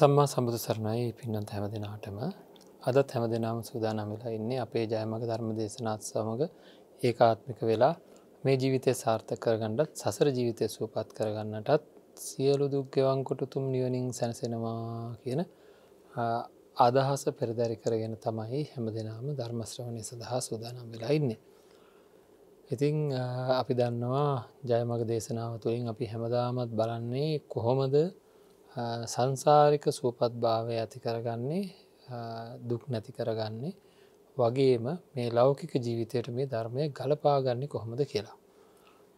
සම්මා සබුදු සරණයි පින්නත් හැම දෙනාටම අදත් හැම දෙනාම සූදානම් වෙලා ඉන්නේ අපේ ජයමක ධර්ම දේශනාත් සමඟ ඒකාත්මික වෙලා මේ ජීවිතය සාර්ථ කරගණ්ඩත් සසර ජීවිතය සූපත් කරගන්නටත් සියලු දුක්ගෙවංකොටුතුම් නිවනින් සැනසෙනවා කියන අදහස පෙරදැරි කරගෙන තමයි හැම දෙනාම ධර්මශ්‍රවණය සඳහා සූදානම් වෙලා ඉන්නේ. ඉතිං අපි දන්නවා ජයමග දේශනාව තුළින් අපි හැමදාමත් බලන්නේ කොහොමද සංසාරික සුවපත් භාවය ඇති කරගන්නේ දුක් නැති කරගන්නේ වගේම මේ ලෞකික ජීවිතයට මේ ධර්මය ගලපාගන්නේ කොහොමද කියලා.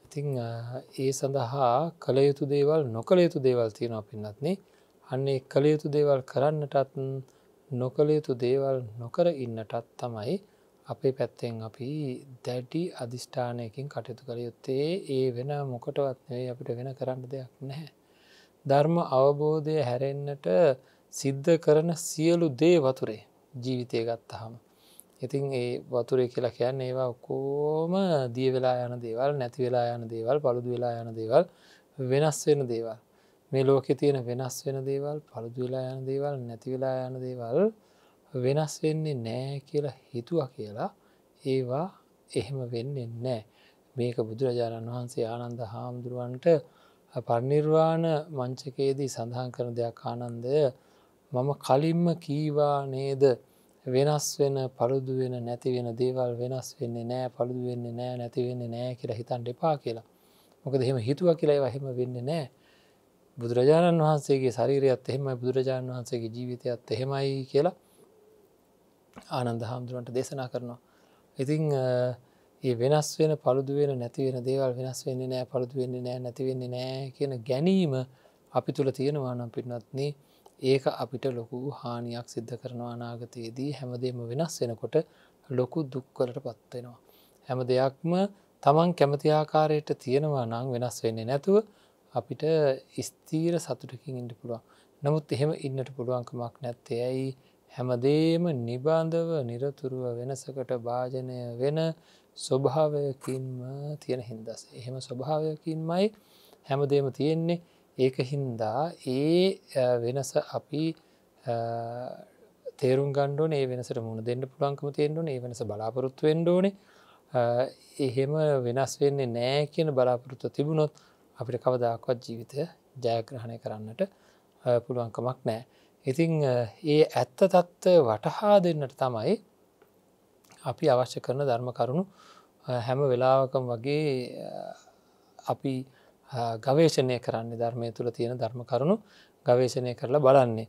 ඉතිං ඒ සඳහා කළයුතු දේවල් නොකළයුතු දේවල් තියෙනවා පින්නත්න්නේ අන්නේ කළයුතු දේවල් කරන්නටත් නොකළයුතු දේවල් නොකර ඉන්නටත් තමයි අපේ පැත්තෙන් අපි දැඩි අධිෂ්ඨානයකින් කටයුතු කළ යුත්තේ ඒ වෙන මොකටවත් නෙවෙයි අපිට වෙන කරන්න දෙයක් නැහැ. ධර්ම අවබෝධය හැරෙන්න්නට සිද්ධ කරන සියලු දේ වතුරේ ජීවිතය ගත්තහම. ඉතින් ඒ වතුරේ කියලා කියන්න ඒවා ඔක්කෝම දිය වෙලා යන දේවල් නැති වෙලා යන දේවල් පළුදු වෙලා යන දේවල් වෙනස් වෙන දේවල්. මේ ලෝකෙ තියෙන වෙනස් වෙන දේවල් පළුදු වෙලා යන දේවල් නැති වෙලා යන දේවල් වෙනස් වෙන්නේ නෑ කියලා හිතුව කියලා ඒවා එහෙම වෙන්නේ නෑ මේක බුදුරජාණන් වහන්සේ ආනන්ද හාමුදුරුවන්ට පරිනිර්වාණ මංචකයේදී සඳහන් කරන දෙයක් ආනන්දය මම කලින්ම කීවා නේද වෙනස් වෙන පළුදු වෙන නැති වෙන දේවල් වෙනස් වෙන්නේ නෑ පළුදු වෙන්නේ නෑ නැති වෙන්නේ නෑ කියලා හිතන් දෙපා කියලා මොකද එහෙම හිතුව කියලා වහෙම වෙන්නේ නෑ බුදුරජාණන් වහන්සේගේ ශරීරයත් එහෙමයි බුදුරජාණන් වහන්සේගේ ජීවිතයත් එහෙමයි කියලා ආනන්ද හාමුදුරුවන්ට දේශනා කරනවා ඉතිං ඒ වෙනස් වෙන පළුදු වෙන නැතිවෙන දේවල් වෙනස් වෙන්නේ නෑ පළුදු වෙන්නේ නෑ නැතිවෙන්නේ නෑ කියන ගැනීම අපි තුළ තියෙනවා නම් පිටනත්න ඒක අපිට ලොකු හානියක් සිද්ධ කරනවා අනාගතයේදී හැමදේම වෙනස් වෙනකොට ලොකු දුක්කලට පත්වෙනවා. හැම දෙයක්ම තමන් කැමති ආකාරයට තියෙනවා නම් වෙනස් වෙන්නේ නැතුව අපිට ස්තීර සතුටකින් ඉඩ පුළුවන් නමුත් එහෙම ඉන්නට පුළුවන්කමක් නැත්තේ ඇයි හැමදේම නිබාන්ධව නිරතුරුව වෙනසකට භාජනය වෙන ස්වභාවයකින්ම තියෙන හින්දස එහෙම ස්වභාවයකින්මයි හැමදේම තියෙන්නේ ඒක හින්දා ඒ වෙනස අපි තේරුම් ගණ්ඩෝන ඒ වෙනසට මුණ දෙන්න පුළන්කම තේෙන්ඩුවන ඒ වෙනස බලාපොරොත්තු වෙන්ඩෝන එහෙම වෙනස් වෙන්නේ නෑ කියන බලාපොරොත්තු තිබුණොත් අපිට කවදක්වත් ජීවිතය ජයග්‍රහණය කරන්නට පුළුවන්කමක් නෑ. ඉතිං ඒ ඇත්ත තත්ත්ව වටහා දෙන්නට තමයි අපි අවශ්‍ය කරන ධර්ම කරුණු හැම වෙලාවකම් වගේ අපි ගවේශණය කරන්නේ ධර්මය තුළ තියෙන ධර්ම කරුණු ගවේශණය කරලා බලන්නේ.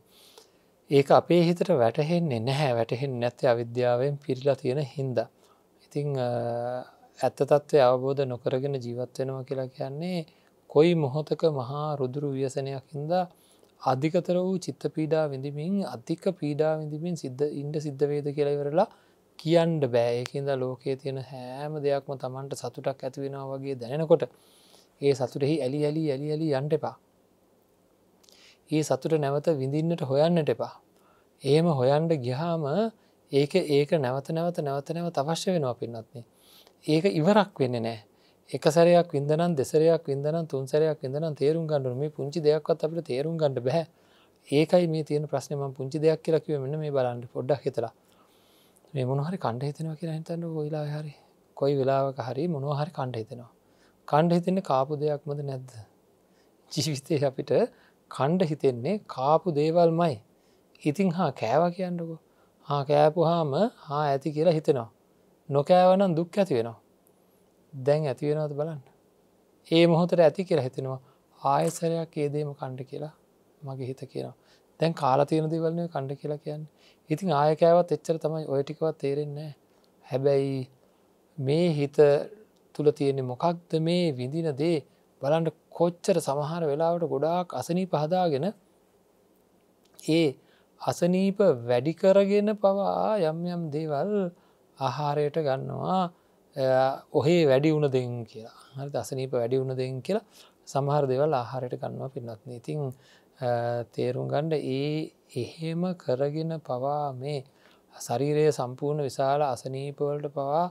ඒක අපේ හිතට වැටහෙන්නේ නැහැ වැටහෙන් නැති අවිද්‍යාවෙන් පිරිලා තියෙන හින්ද. ඉතිං ඇත්ත තත්ත්වය අවබෝධ නොකරගෙන ජීවත්වෙනවා කියලා කියන්නේ කොයි මොහොතක මහා රුදුරු ව්‍යසනයක් හින්දා අධිකතර වූ චිත්ත පීඩා විඳමින් අධික පීඩා විඳමින් සිද්ධ ඉන්ඩ සිද්ධවේද කියලවරලා කියන්ඩ බෑයකින්ද ලෝකයේ තියෙන හෑම දෙයක්ම තමන්ට සතුටක් ඇතිවෙනවා වගේ දැනෙනකොට ඒ සතුටෙහි ඇලි ඇලි ඇලි ඇලි යන්ට එපා ඒ සතුට නැවත විඳින්නට හොයන්නට එපා එහෙම හොයන්ඩ ගිහාම ඒක ඒක නැවත නැවත නැවත නැව අවශ්‍ය වෙනවා පින්නත්න්නේ ඒක ඉවරක් වෙන්න නෑ එක සැරයක් විදනම් දෙසරයක් විදනම් තුන්සරයක් විදනම් තේරුම් ගණඩුම මේ පුංචි දෙයක්වත් අපට තේරුම් ගණඩ බැහ ඒකයි මේ තියෙන ප්‍රශ්නම පුංචි දෙයක් කියලකිව මෙන්න මේ බලන්ඩ පොඩ්ඩක් හිතලා මේ මොනහරි කණ්ඩ හිතනවා කියලා හිතන්න ඔයිලා හරි කොයි වෙලාවක හරි මොනහරි කණ්ඩ හිතෙනවා. කණ්ඩ හිතන්න කාපු දෙයක්මද නැද්ද. ජීවිතය අපිට කණ්ඩ හිතෙන්නේ කාපු දේවල් මයි. ඉතිං හා කෑවා කියන්නකෝ හා කෑපුහාම හා ඇති කියලා හිතෙනවා. නොකෑවනම් දුක් ඇති වෙනවා. දැන් ඇතිවෙනවද බලන්න. ඒ මොහොතර ඇති කියලා හිතෙනවා ආයසරයක් ඒදේම කණ්ඩ කියලා මගේ හිත කියනවා. දැන් කාලතියන දෙවලන කණ්ඩ කියලා කියන්න ඉතින් ආයකෑවත් එච්චර තමයි ඔය ටිකවත් තේරෙන්නේ හැබැයි මේ හිත තුළ තියෙන මොකක්ද මේ විඳින දේ බලන්ට කොච්චර සමහර වෙලාවට ගොඩාක් අසනී පහදාගෙන ඒ අසනීප වැඩිකරගෙන පවා යම් යම් දේවල් ආහාරයට ගන්නවා ඔහේ වැඩි වුණ දෙන් කියලා හරි අසනීප වැඩි වුණ දෙන් කියලා සමහර දෙවල් ආහාරයට ගන්නවා පින්නත්න ඉතිං තේරුම් ගණ්ඩ ඒ එහෙම කරගෙන පවා මේ ශරීරයේ සම්පූර්ණ විශාල අසනීපවලට පවා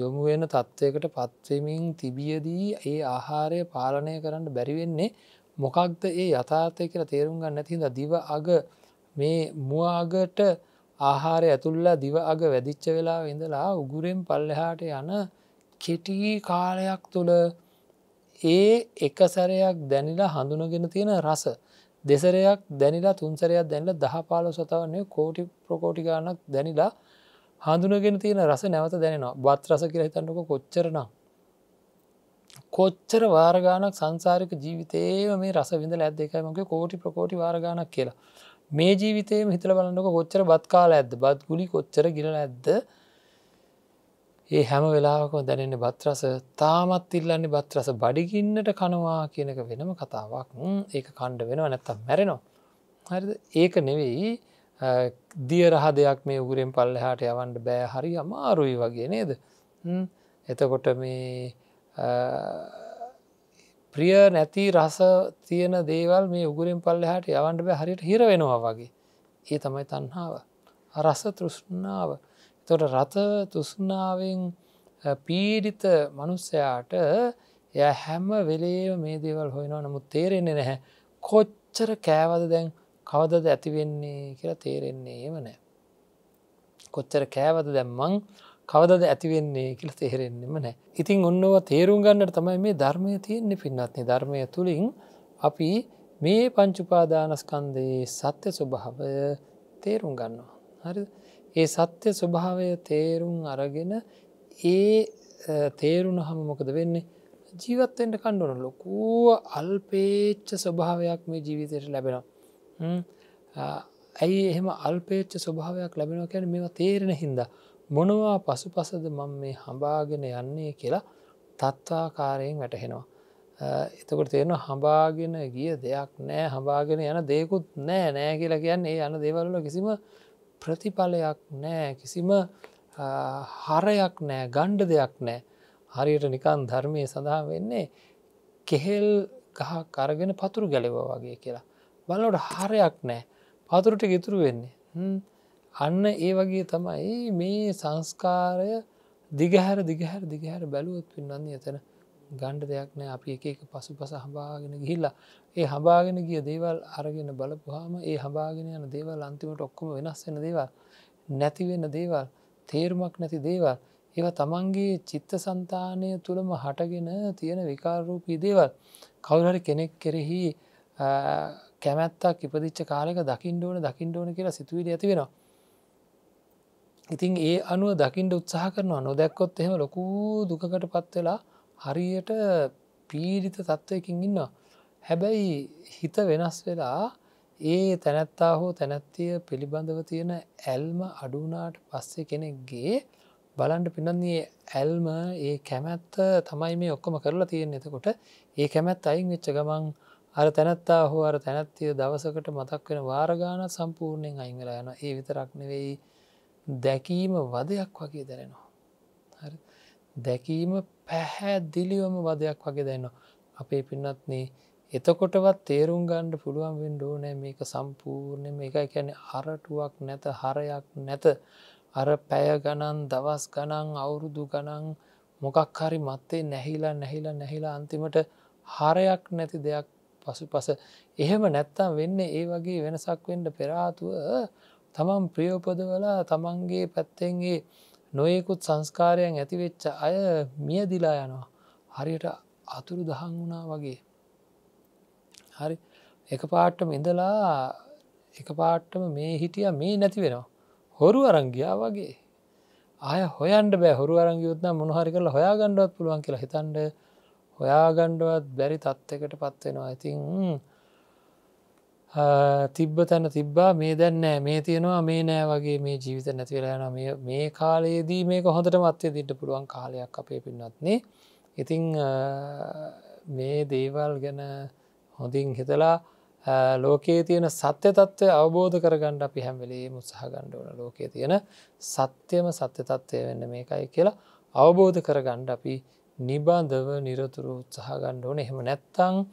යොමුුවෙන තත්ත්වයකට පත්වමින් තිබියදී ඒ ආහාරය පාලනය කරන්න බැරිවෙන්නේ මොකක්ද ඒ යථාර්ථය කියලා තේරුම් ගන්න නැතිද දිව අග මේ මුවාගට ආහාරය ඇතුල්ලා දිව අග වැදිච්ච වෙලා ඉඳලා උගුරෙන් පල්ලෙහාට යන කෙටී කාලයක් තුළ ඒ එක සැරයක් දැනිලා හඳුනගෙන තියෙන රස දෙසරයක් දැනිලා තුන්සරයක් දැනිල දහ පාල සතවන්නේ කෝටි ප්‍රකෝටිගානක් දැනිලා හඳුනගෙන තියෙන රස නැවත දැනෙනවා බත් රස කියර හිතන්නක කොච්චරනම් කොච්චර වාරගානක් සංසාරික ජීවිතයේ මේ රස විඳ ඇද එකමගේ කෝටි ප්‍රකෝටි වාරගානක් කියලා මේ ජීවිතේ හිතල බලන්නක කොච්චර බත්කාල ඇද බත් ගුලි කොච්චර ගිල ඇද්ද ඒ හැම වෙලාකෝ දැනෙන බත්රස තාමත් ඉල්ලන්නේ බත්රස බඩිගින්නට කනවා කියනක වෙනම කතාවක් ඒ කණ්ඩ වෙන නැත්තම් මැරෙනවා හරි ඒක නෙවෙයි දිය රහ දෙයක් මේ උගුරෙන් පල්ල හාට යවන්ඩ බෑ හරි අමාරුයි වගේ නේද එතකොට මේ ප්‍රිය නැති රස තියෙන දේවල් මේ උගුරෙන් පල්ල හාට යවන්ඩ බෑ හරියට හිර වෙනවා වගේ ඒ තමයි තන්හාාව රස තෘෂ්ණාව තොට රත තුසුනාවෙන් පීඩිත මනුස්සයාට එය හැම වෙලේ මේ දේවල් හොයනවා නමුත් තේරෙන්නේ නැහැ කොච්චර කෑවද දැන් කවදද ඇතිවෙන්නේ කියලා තේරෙන්නේ එම නෑ. කොච්චර කෑවද දැම්මං කවදද ඇතිවෙන්නේ කියල තේරෙන්න්නම නෑ ඉතින් ඔන්නව තේරුම් ගන්නට තමයි මේ ධර්මය තියෙන්නේ පින්නත්න්නේ ධර්මය තුළින් අපි මේ පංචුපාදානස්කන්දයේ සත්‍ය ස්වභාවය තේරුම් ගන්නවා හරි ඒ සත්‍ය ස්වභාවය තේරුම් අරගෙන ඒ තේරුණ හම මොකද වෙන්නේ ජීවත්තෙන්ට කණ්ඩුවන ලොකුව අල්පේච්ච ස්වභාවයක් මේ ජීවිතයට ලැබෙනවා ඇයි එහෙම අල්පේච්ච ස්වභාවයක් ලැබෙනවා ැන මෙවා තේරෙන හින්ද මොනවා පසු පසද මං මේ හඹාගෙන යන්නේ කියලා තත්වාකාරයෙන් වැටහෙනවා. එතකට තියෙන හඹාගෙන ගිය දෙයක් නෑ හඹාගෙන යන දෙකුත් නෑ නෑ කියලා කියන්නේ යන දෙවල්ල කිසිම ප්‍රතිඵලයක් නෑ කිසිම හරයක් නෑ ගණ්ඩ දෙයක් නෑ හරියට නිකන් ධර්මය සඳහා වෙන්නේ කෙහෙල් ගහ කරගෙන පතුරු ගැලව වගේ කියලා. බලට හරයක් නෑ පතුරට ගිතුරු වෙන්නේ. අන්න ඒ වගේ තමයි මේ සංස්කාරය දිගහැර දිගහැර දිගහැර බැලුවොත් පින්නන්නේ එතන ගණ්ඩ දෙයක් නෑ අපි එක එක පසු පස හබාගෙන ගිහිල්ලා ඒ හබාගෙන ගිය දේවල් අරගෙන බලපුහාම ඒ හබාගෙන යන දේවල් අන්තිමට ඔක්කොම වෙනස් වෙන දේවල් නැතිවෙන දේවල් තේරුමක් නැති දේවල් ඒවා තමන්ගේ චිත්ත සන්තානය තුළම හටගෙන තියෙන විකාරූපී දේවල් කවුරහරි කෙනෙක් කෙරෙහි කැමැත්තක් ඉපදිච්ච කාලෙක දකිින්ඩෝන දකිින්ඩෝන කියලා සිතුවිට ඇති වෙනවා ඉතින් ඒ අනුව දකිින්ට උත්සාහ කරනවා නොදැක්කොත් එහෙම ලොකු දුකට පත්වෙලා හරියට පීරිත තත්ත්වයකින් ඉන්න. හැබැයි හිත වෙනස් වෙලා ඒ තැනැත්තා හෝ තැනැත්තිය පිළිබඳව තියෙන ඇල්ම අඩුනාට පස්සේ කෙනෙක්ගේ බලන්ට පිනන්නේ ඇල්ම ඒ කැමැත්ත තමයි මේ ඔක්කොම කරලා තියෙන් එතකොට ඒ කැමැත් අයින් වෙච්ච ගමන් අර තැනැත්තා හෝ අර තැනැත්තිය දවසකට මතක් වෙන වාරගාන සම්පූර්ණයෙන් අයිංගලා යන ඒ විතරක් නෙවෙයි දැකීම වදයක් වගේ දැනෙනවා. හරි දැකීම පැහැදිලිවම වදයක් වගේ දැන්නවා අපේ පින්නත්නේ එතකොටවත් තේරුම් ගණ්ඩ පුළුවන් වෙන්ඩෝ නෑ මේක සම්පූර්ණයම එක එකැන අරටුවක් නැත හරයක් නැත අර පැය ගණන් දවස් ගණන් අවුරුදු ගණන් මොකක් හරි මත්තේ නැහිලා නැහිලා නැහිලා අන්තිමට හරයක් නැති දෙයක් පසු පස එහෙම නැත්තම් වෙන්න ඒ වගේ වෙනසක් වෙන්ඩ පෙරාතුව තමන් ප්‍රියෝපදවලා තමන්ගේ පැත්තෙන්ගේ නොයෙකුත් සංස්කාරයන් ඇතිවෙච්ච අය මියදිලා යනවා. හරියට අතුරු දහන් වුණා වගේ. හරි එක පාට්ටම ඉඳලා එක පාට්ටම මේ හිටිය මේ නැති වෙනවා. හොරු අරංගියා වගේ. ආය හොයන්ට බෑ හොරු අරංගියුත්න මොහරි කරලා හොයා ගණ්ඩුවත් පුළුවන් කියලා හිතන්ඩ හොයා ගණ්ඩුවත් බැරි තත්ත්කට පත්වෙනවා ඇතින් තිබ්බ තැන තිබ්බා මේ දැන්නෑ මේ තියෙනවා මේ නෑ වගේ මේ ජීවිත නැතිවෙලාන මේ කාලයේදී මේ කොහොඳට මත්්‍යය දිට පුළුවන් කාලයක් අපේ පින්නත්න්නේ ඉතිං මේ දේවල් ගැන හොඳින් හිතලා ලෝකයේ තියෙන සත්‍ය තත්ත්වය අවබෝධ කරගණ්ඩ අපි හැම්වෙලේ මුත්සාහගණ්ඩවන ලෝකයේ තියෙන සත්‍යම සත්‍ය තත්ත්වය වෙන්න මේකයි කියලා අවබෝධ කරගණ්ඩ අපි නිබාන්ධව නිරතුරු උත්සාහගණ්ඩ ඕන එහෙම නැත්තං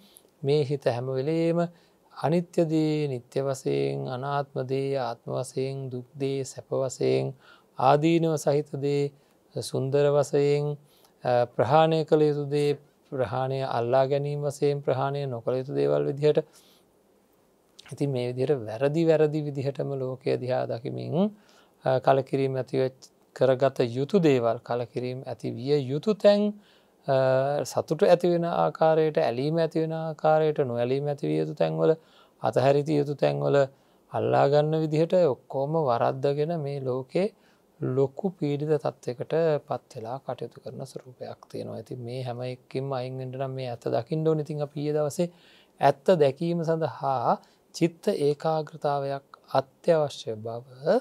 මේ හිත හැමවෙලේම අනිත්‍යදේ නිත්‍ය වසයෙන් අනාත්මදේ ආත්ම වසයෙන් දුක්දේ සැප වසයෙන් ආදීනව සහිතදේ සුන්දර වසයෙන් ප්‍රහාණය කළ යුතුදේ ප්‍රහාණය අල්ලා ගැනීම වසයෙන් ප්‍රහාණය නොකළ යුතු දේවල් විදිහට ඉති මේ විදියට වැරදි වැරදි විදිහටම ලෝකය දිහා දකිමින් කලකිරීම ඇතිවෙච් කරගත යුතු දේවල් කලකිරීම ඇති විය යුතු තැන් සතුට ඇතිවෙන ආකාරයට ඇලීම ඇතිවෙන ආකාරයට නොඇලීම ඇතිවිය යුතු තැන්වල අතහැරිති යුතු තැන්වල අල්ලාගන්න විදිහට ඔක්කෝම වරද්දගෙන මේ ලෝකේ ලොක්කු පීඩිත තත්ත්වකට පත්වෙලා කටයුතු කරන සරූපයක් තියෙනවා ඇති මේ හැම එක්කින් අයින්ෙන්ටනම් මේ ඇත දකිින්ඩෝ නිතින් පිය දවසේ ඇත්ත දැකීම සඳහා චිත්ත ඒකාග්‍රතාවයක් අත්‍යවශ්‍ය බව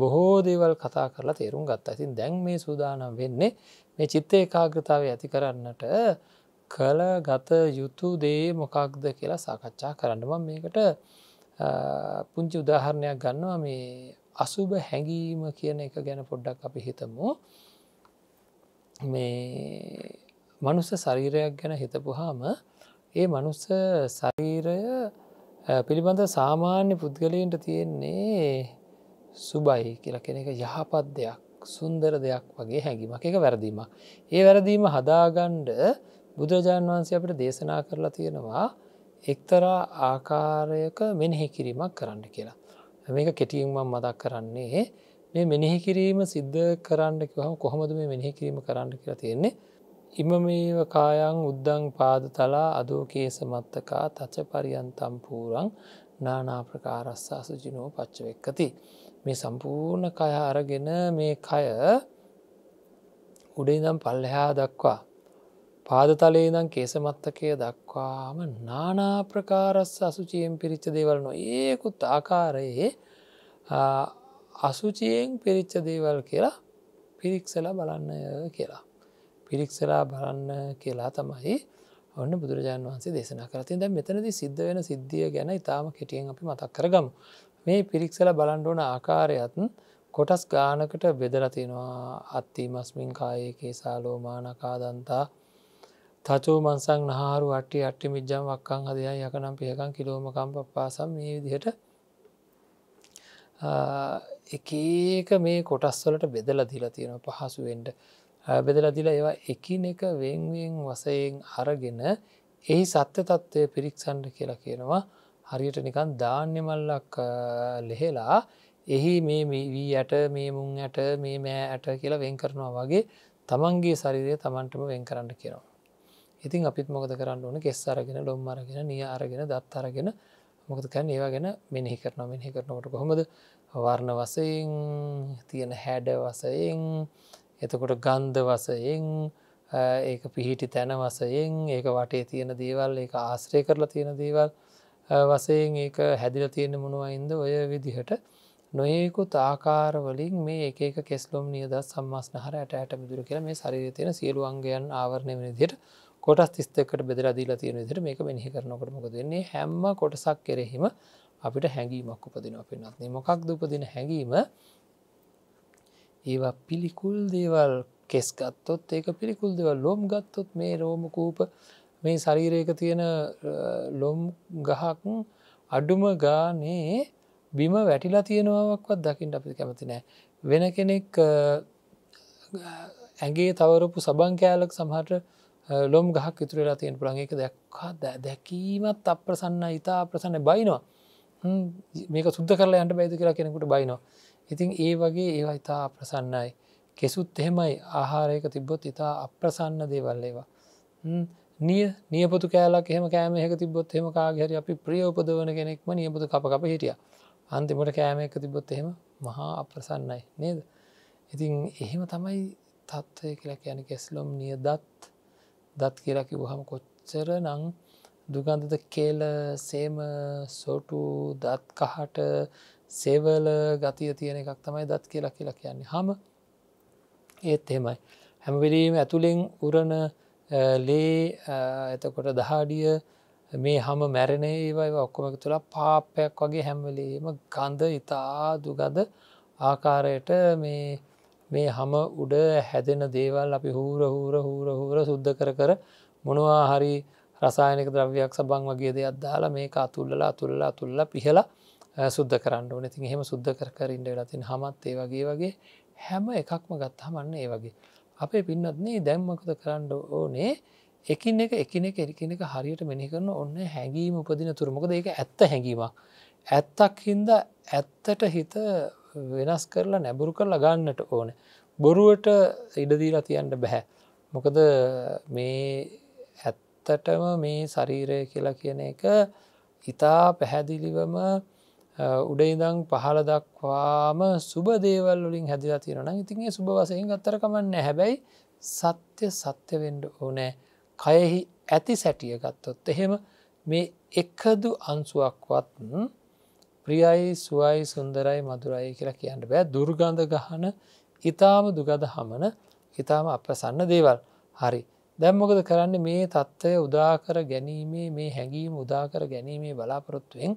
බොහෝ දේවල් කතා කරලා තේරුම් ගත් ඇතින් දැන් මේ සූදානම් වෙන්නේ මේ චිත්ත ඒකාග්‍රතාව ඇති කරන්නට කළ ගත යුතු දේ මොකක්ද කියලා සාකච්ඡා කරන්නම මේකට පුංචි උදාහරණයක් ගන්නවා මේ අසුභ හැඟීම කියන එක ගැන පොඩ්ඩක් අපි හිතමු මේ මනුස්ස ශරීරයක් ගැන හිතපුහාම ඒ මනුස්ස ශරීරය පිළිබඳ සාමාන්‍ය පුද්ගලයන්ට තියෙන්නේ සුබයි කියලා කෙනෙක යහපත් දෙයක් සුන්දර දෙයක් වගේ හැඟීමක් එක වැරදීමක්. ඒ වැරදීම හදාගණ්ඩ බුදුරජාණන් වහන්සේ අපට දේශනා කරලා තියෙනවා එක්තරා ආකාරයක මෙනෙහි කිරීමක් කරන්න කියලා. මේක කෙටියෙන්ම මදක් කරන්නේ මේ මෙනෙහි කිරීම සිද්ධ කරන්නකිව කොහොමද මේ මෙනෙහි කිරීම කරන්න කියලා තියෙන්නේ ඉම මේව කායන් උද්දං පාද තලා අදෝ කේසමත්තකා තච පරියන්තම් පූරං නානා ප්‍රකාරස්සා සුජිනෝ පච්චවෙක්කති. මේ සම්පූර්ණ කය අරගෙන මේ කය උඩේදම් පල්ලෙහා දක්වා පාදතලේ දම් කේසමත්තකය දක්වාම නානාප්‍රකාරස් අසුචියෙන් පිරිච්ච දේවල් නො ඒකුත් ආකාරයේ අසුචියෙන් පිරිච්ච දේවල් කියලා පිරික්සලා බලන්න කියලා. පිරික්සලා බලන්න කියලා තමයි ඔන්න බුදුරජාන් වහන්සේ දේශනා කරතින් දැ මෙතනද සිද්ධ වෙන සිද්ධිය ගැන ඉතාම කෙටියෙන් අපි මතක් කරගමු. මේ පිරික්සල බලන්ඩෝන ආකාරයත් කොටස් ගානකට බෙදරතිනවා අත්තිීමස්මින් කායේකේ සාලෝමානකාදන්තා තචෝ මන්සං නහාරු අට්ටි අට්ටි මිජ්ජම් වක්කං හදයා යකනම් පියකන් කිලෝමකම්ප පාසම් මේ විදිහට එකඒක මේ කොටස්වලට බෙදල දිලා තියෙන පහසුවෙන්ට බෙදල දිලා ඒවා එකින එක වෙන්වෙන් වසයෙන් අරගෙන එහි සත්‍ය තත්ත්වය පිරික්සන්ඩ කියලා කියනවා හරියට නිකන් ධාන්‍ය මල්ලක් ලෙහෙලා එහි මේ වී ඇට මේ මුං ඇට මේ මෑ ඇට කියලා වෙන් කරනවා වගේ තමන්ගේ ශරිරය තමන්ටම වෙන් කරන්න කියනවා. ඉතින් අපිත් මොකද කරන්න ඕන කෙස් අරගෙන ඩොම් අරගෙන නිය අරගෙන දත් අරගෙන මොකද කැන් ඒවා ගැන මෙනෙහි කරනවා මෙහි කරනකොට කොහොමද වර්ණ වසයෙන් තියෙන හැඩ වසයෙන් එතකොට ගන්ධ වසයෙන් ඒක පිහිටි තැන වසයෙන් ඒක වටේ තියෙන දේවල් ඒ ආශ්‍රය කරලා තියෙන දේවල් වසයෙන් ඒක හැදිල තියෙන මොනුවයින්ද ඔය විදිහට නොයෙකුත් ආකාරවලින් මේ ඒක කෙස්ලොම් නියද සම්මස්නහර ඇට ඇට මිදුර කියර මේ සරිර තියෙන සියලුවන්ගයන් ආවරණය විදියට කොටස් තිස්තකට බෙදරදිලා තියෙන විදිට මේක මෙනිහි කරනකට මොක දෙන්නේ හැම්ම කොටසක් කෙරෙහිම අපිට හැඟීමක් උපදින අපිනත්න මොකක් දුපදින හැඟීම ඒවා පිළිකුල් දේවල් කෙස් ගත්තොත් ඒක පිළිකුල් දෙවල් ලෝම් ගත්තොත් මේ රෝම කූප මේ ශරීරයක තියෙන ලොම් ගහක් අඩුම ගානේ බිම වැටිලා තියෙනවක්වත් දකිින්ට අපි කැමති නෑ. වෙන කෙනෙක් ඇගේ තවරපු සබං කෑලක් සමහට ලොම් ගහක් ඉතුරලා තියෙන් පුළන්ගේක දැක්කා දැකීමත් අප්‍රසන්න ඉතා අප්‍රසන්න බයිනවා මේක සුද්ද කරලා යන්ට බැයිද කියලා කෙනෙකුට බයිනවා. ඉතින් ඒ වගේ ඒවා ඉතා අප්‍රසන්නයි. කෙසුත් එහෙමයි ආහාරයක තිබ්බොත් ඉතා අප්‍රසන්න දේවල්ලේවා. නිය නියපොතු කෑලක් එහෙම කෑම එක තිබොත් හෙම කාගහරි අපි ප්‍රියෝපදවන කෙනෙක්ම නියපුතු කප කප හිටිය අන්තිමට කෑම එක තිබොත් එහෙම මහා අප්‍රසන්නයි නේද ඉතින් එහෙම තමයි තත්ත්වය කියලා කියන කෙස්ලොම් නිය දත් දත් කියලා කිවහම කොච්චර නං දුගන්ධද කේල සේම සොටු දත් කහට සේවල ගතිය තියෙන එකක් තමයි දත් කියලා කියලා කියන්නේ හම ඒත් එහෙමයි හැමවිලීම ඇතුළෙන් උරණ ලේ එතකොට දහඩිය මේ හම මැරණ ඒවයි ඔක්කොමක තුළ පාපයක් වගේ හැම්වලේම ගන්ධ ඉතා දුගද ආකාරයට මේ මේ හම උඩ හැදෙන දේවල් අපි හූර හූර හූර හූර සුද්ධ කර කර මොනවා හරි රසායනක ද්‍රව්‍යයක් සබං වගේ දෙයක් දාලා මේක අතුල්ලලා අතුල්ලා තුල්ල පිහලා සුද්ද කරන්න ඕනෙතින් එහෙම සුද්ද කර කරින්ඩ ලතින් හමත් ඒ වගේ වගේ හැම එකක්ම ගත් හමන්න ඒ වගේ අපේ පින්නත්න්නේ දැම්මකද කරන්න ඕනේ එකින් එක එකන එක එරිකින එක හරියට මෙනි කරන ඔන්න හැඟීම උපදින තුරමකද ඒක ඇත්ත හැඟීමක් ඇත්තක් හින්ද ඇත්තට හිත වෙනස් කරලා නැබුරු කරලා ගන්නට ඕන බොරුවට ඉඩදීලා තියන්ට බැහැ මොකද මේ ඇත්තටම මේ ශරීරය කියලා කියන එක ඉතා පැහැදිලිවම උඩයිදං පහළ දක්වාම සුබදේවල් වලින් හැදිලා තිරන ඉතින්ගේ සුබ වසයෙන් ගත්තරකමන්න හැබැයි සත්‍ය සත්‍යවෙන්ඩ ඕනෑ කයෙහි ඇති සැටිය ගත්තොත් එහෙම මේ එකදු අන්සුවක්වත් ප්‍රියයි සුවයි සුන්දරයි මදුරයි කියලා කියන්න බෑ දුර්ගන්ධ ගහන ඉතාම දුගද හමන ඉතාම අප්‍රසන්න දේවල් හරි දැම්මොකද කරන්න මේ තත්ත්වය උදාකර ගැනීමේ මේ හැඟීම උදාකර ගැනීමේ බලාපොරොත්තුවෙන්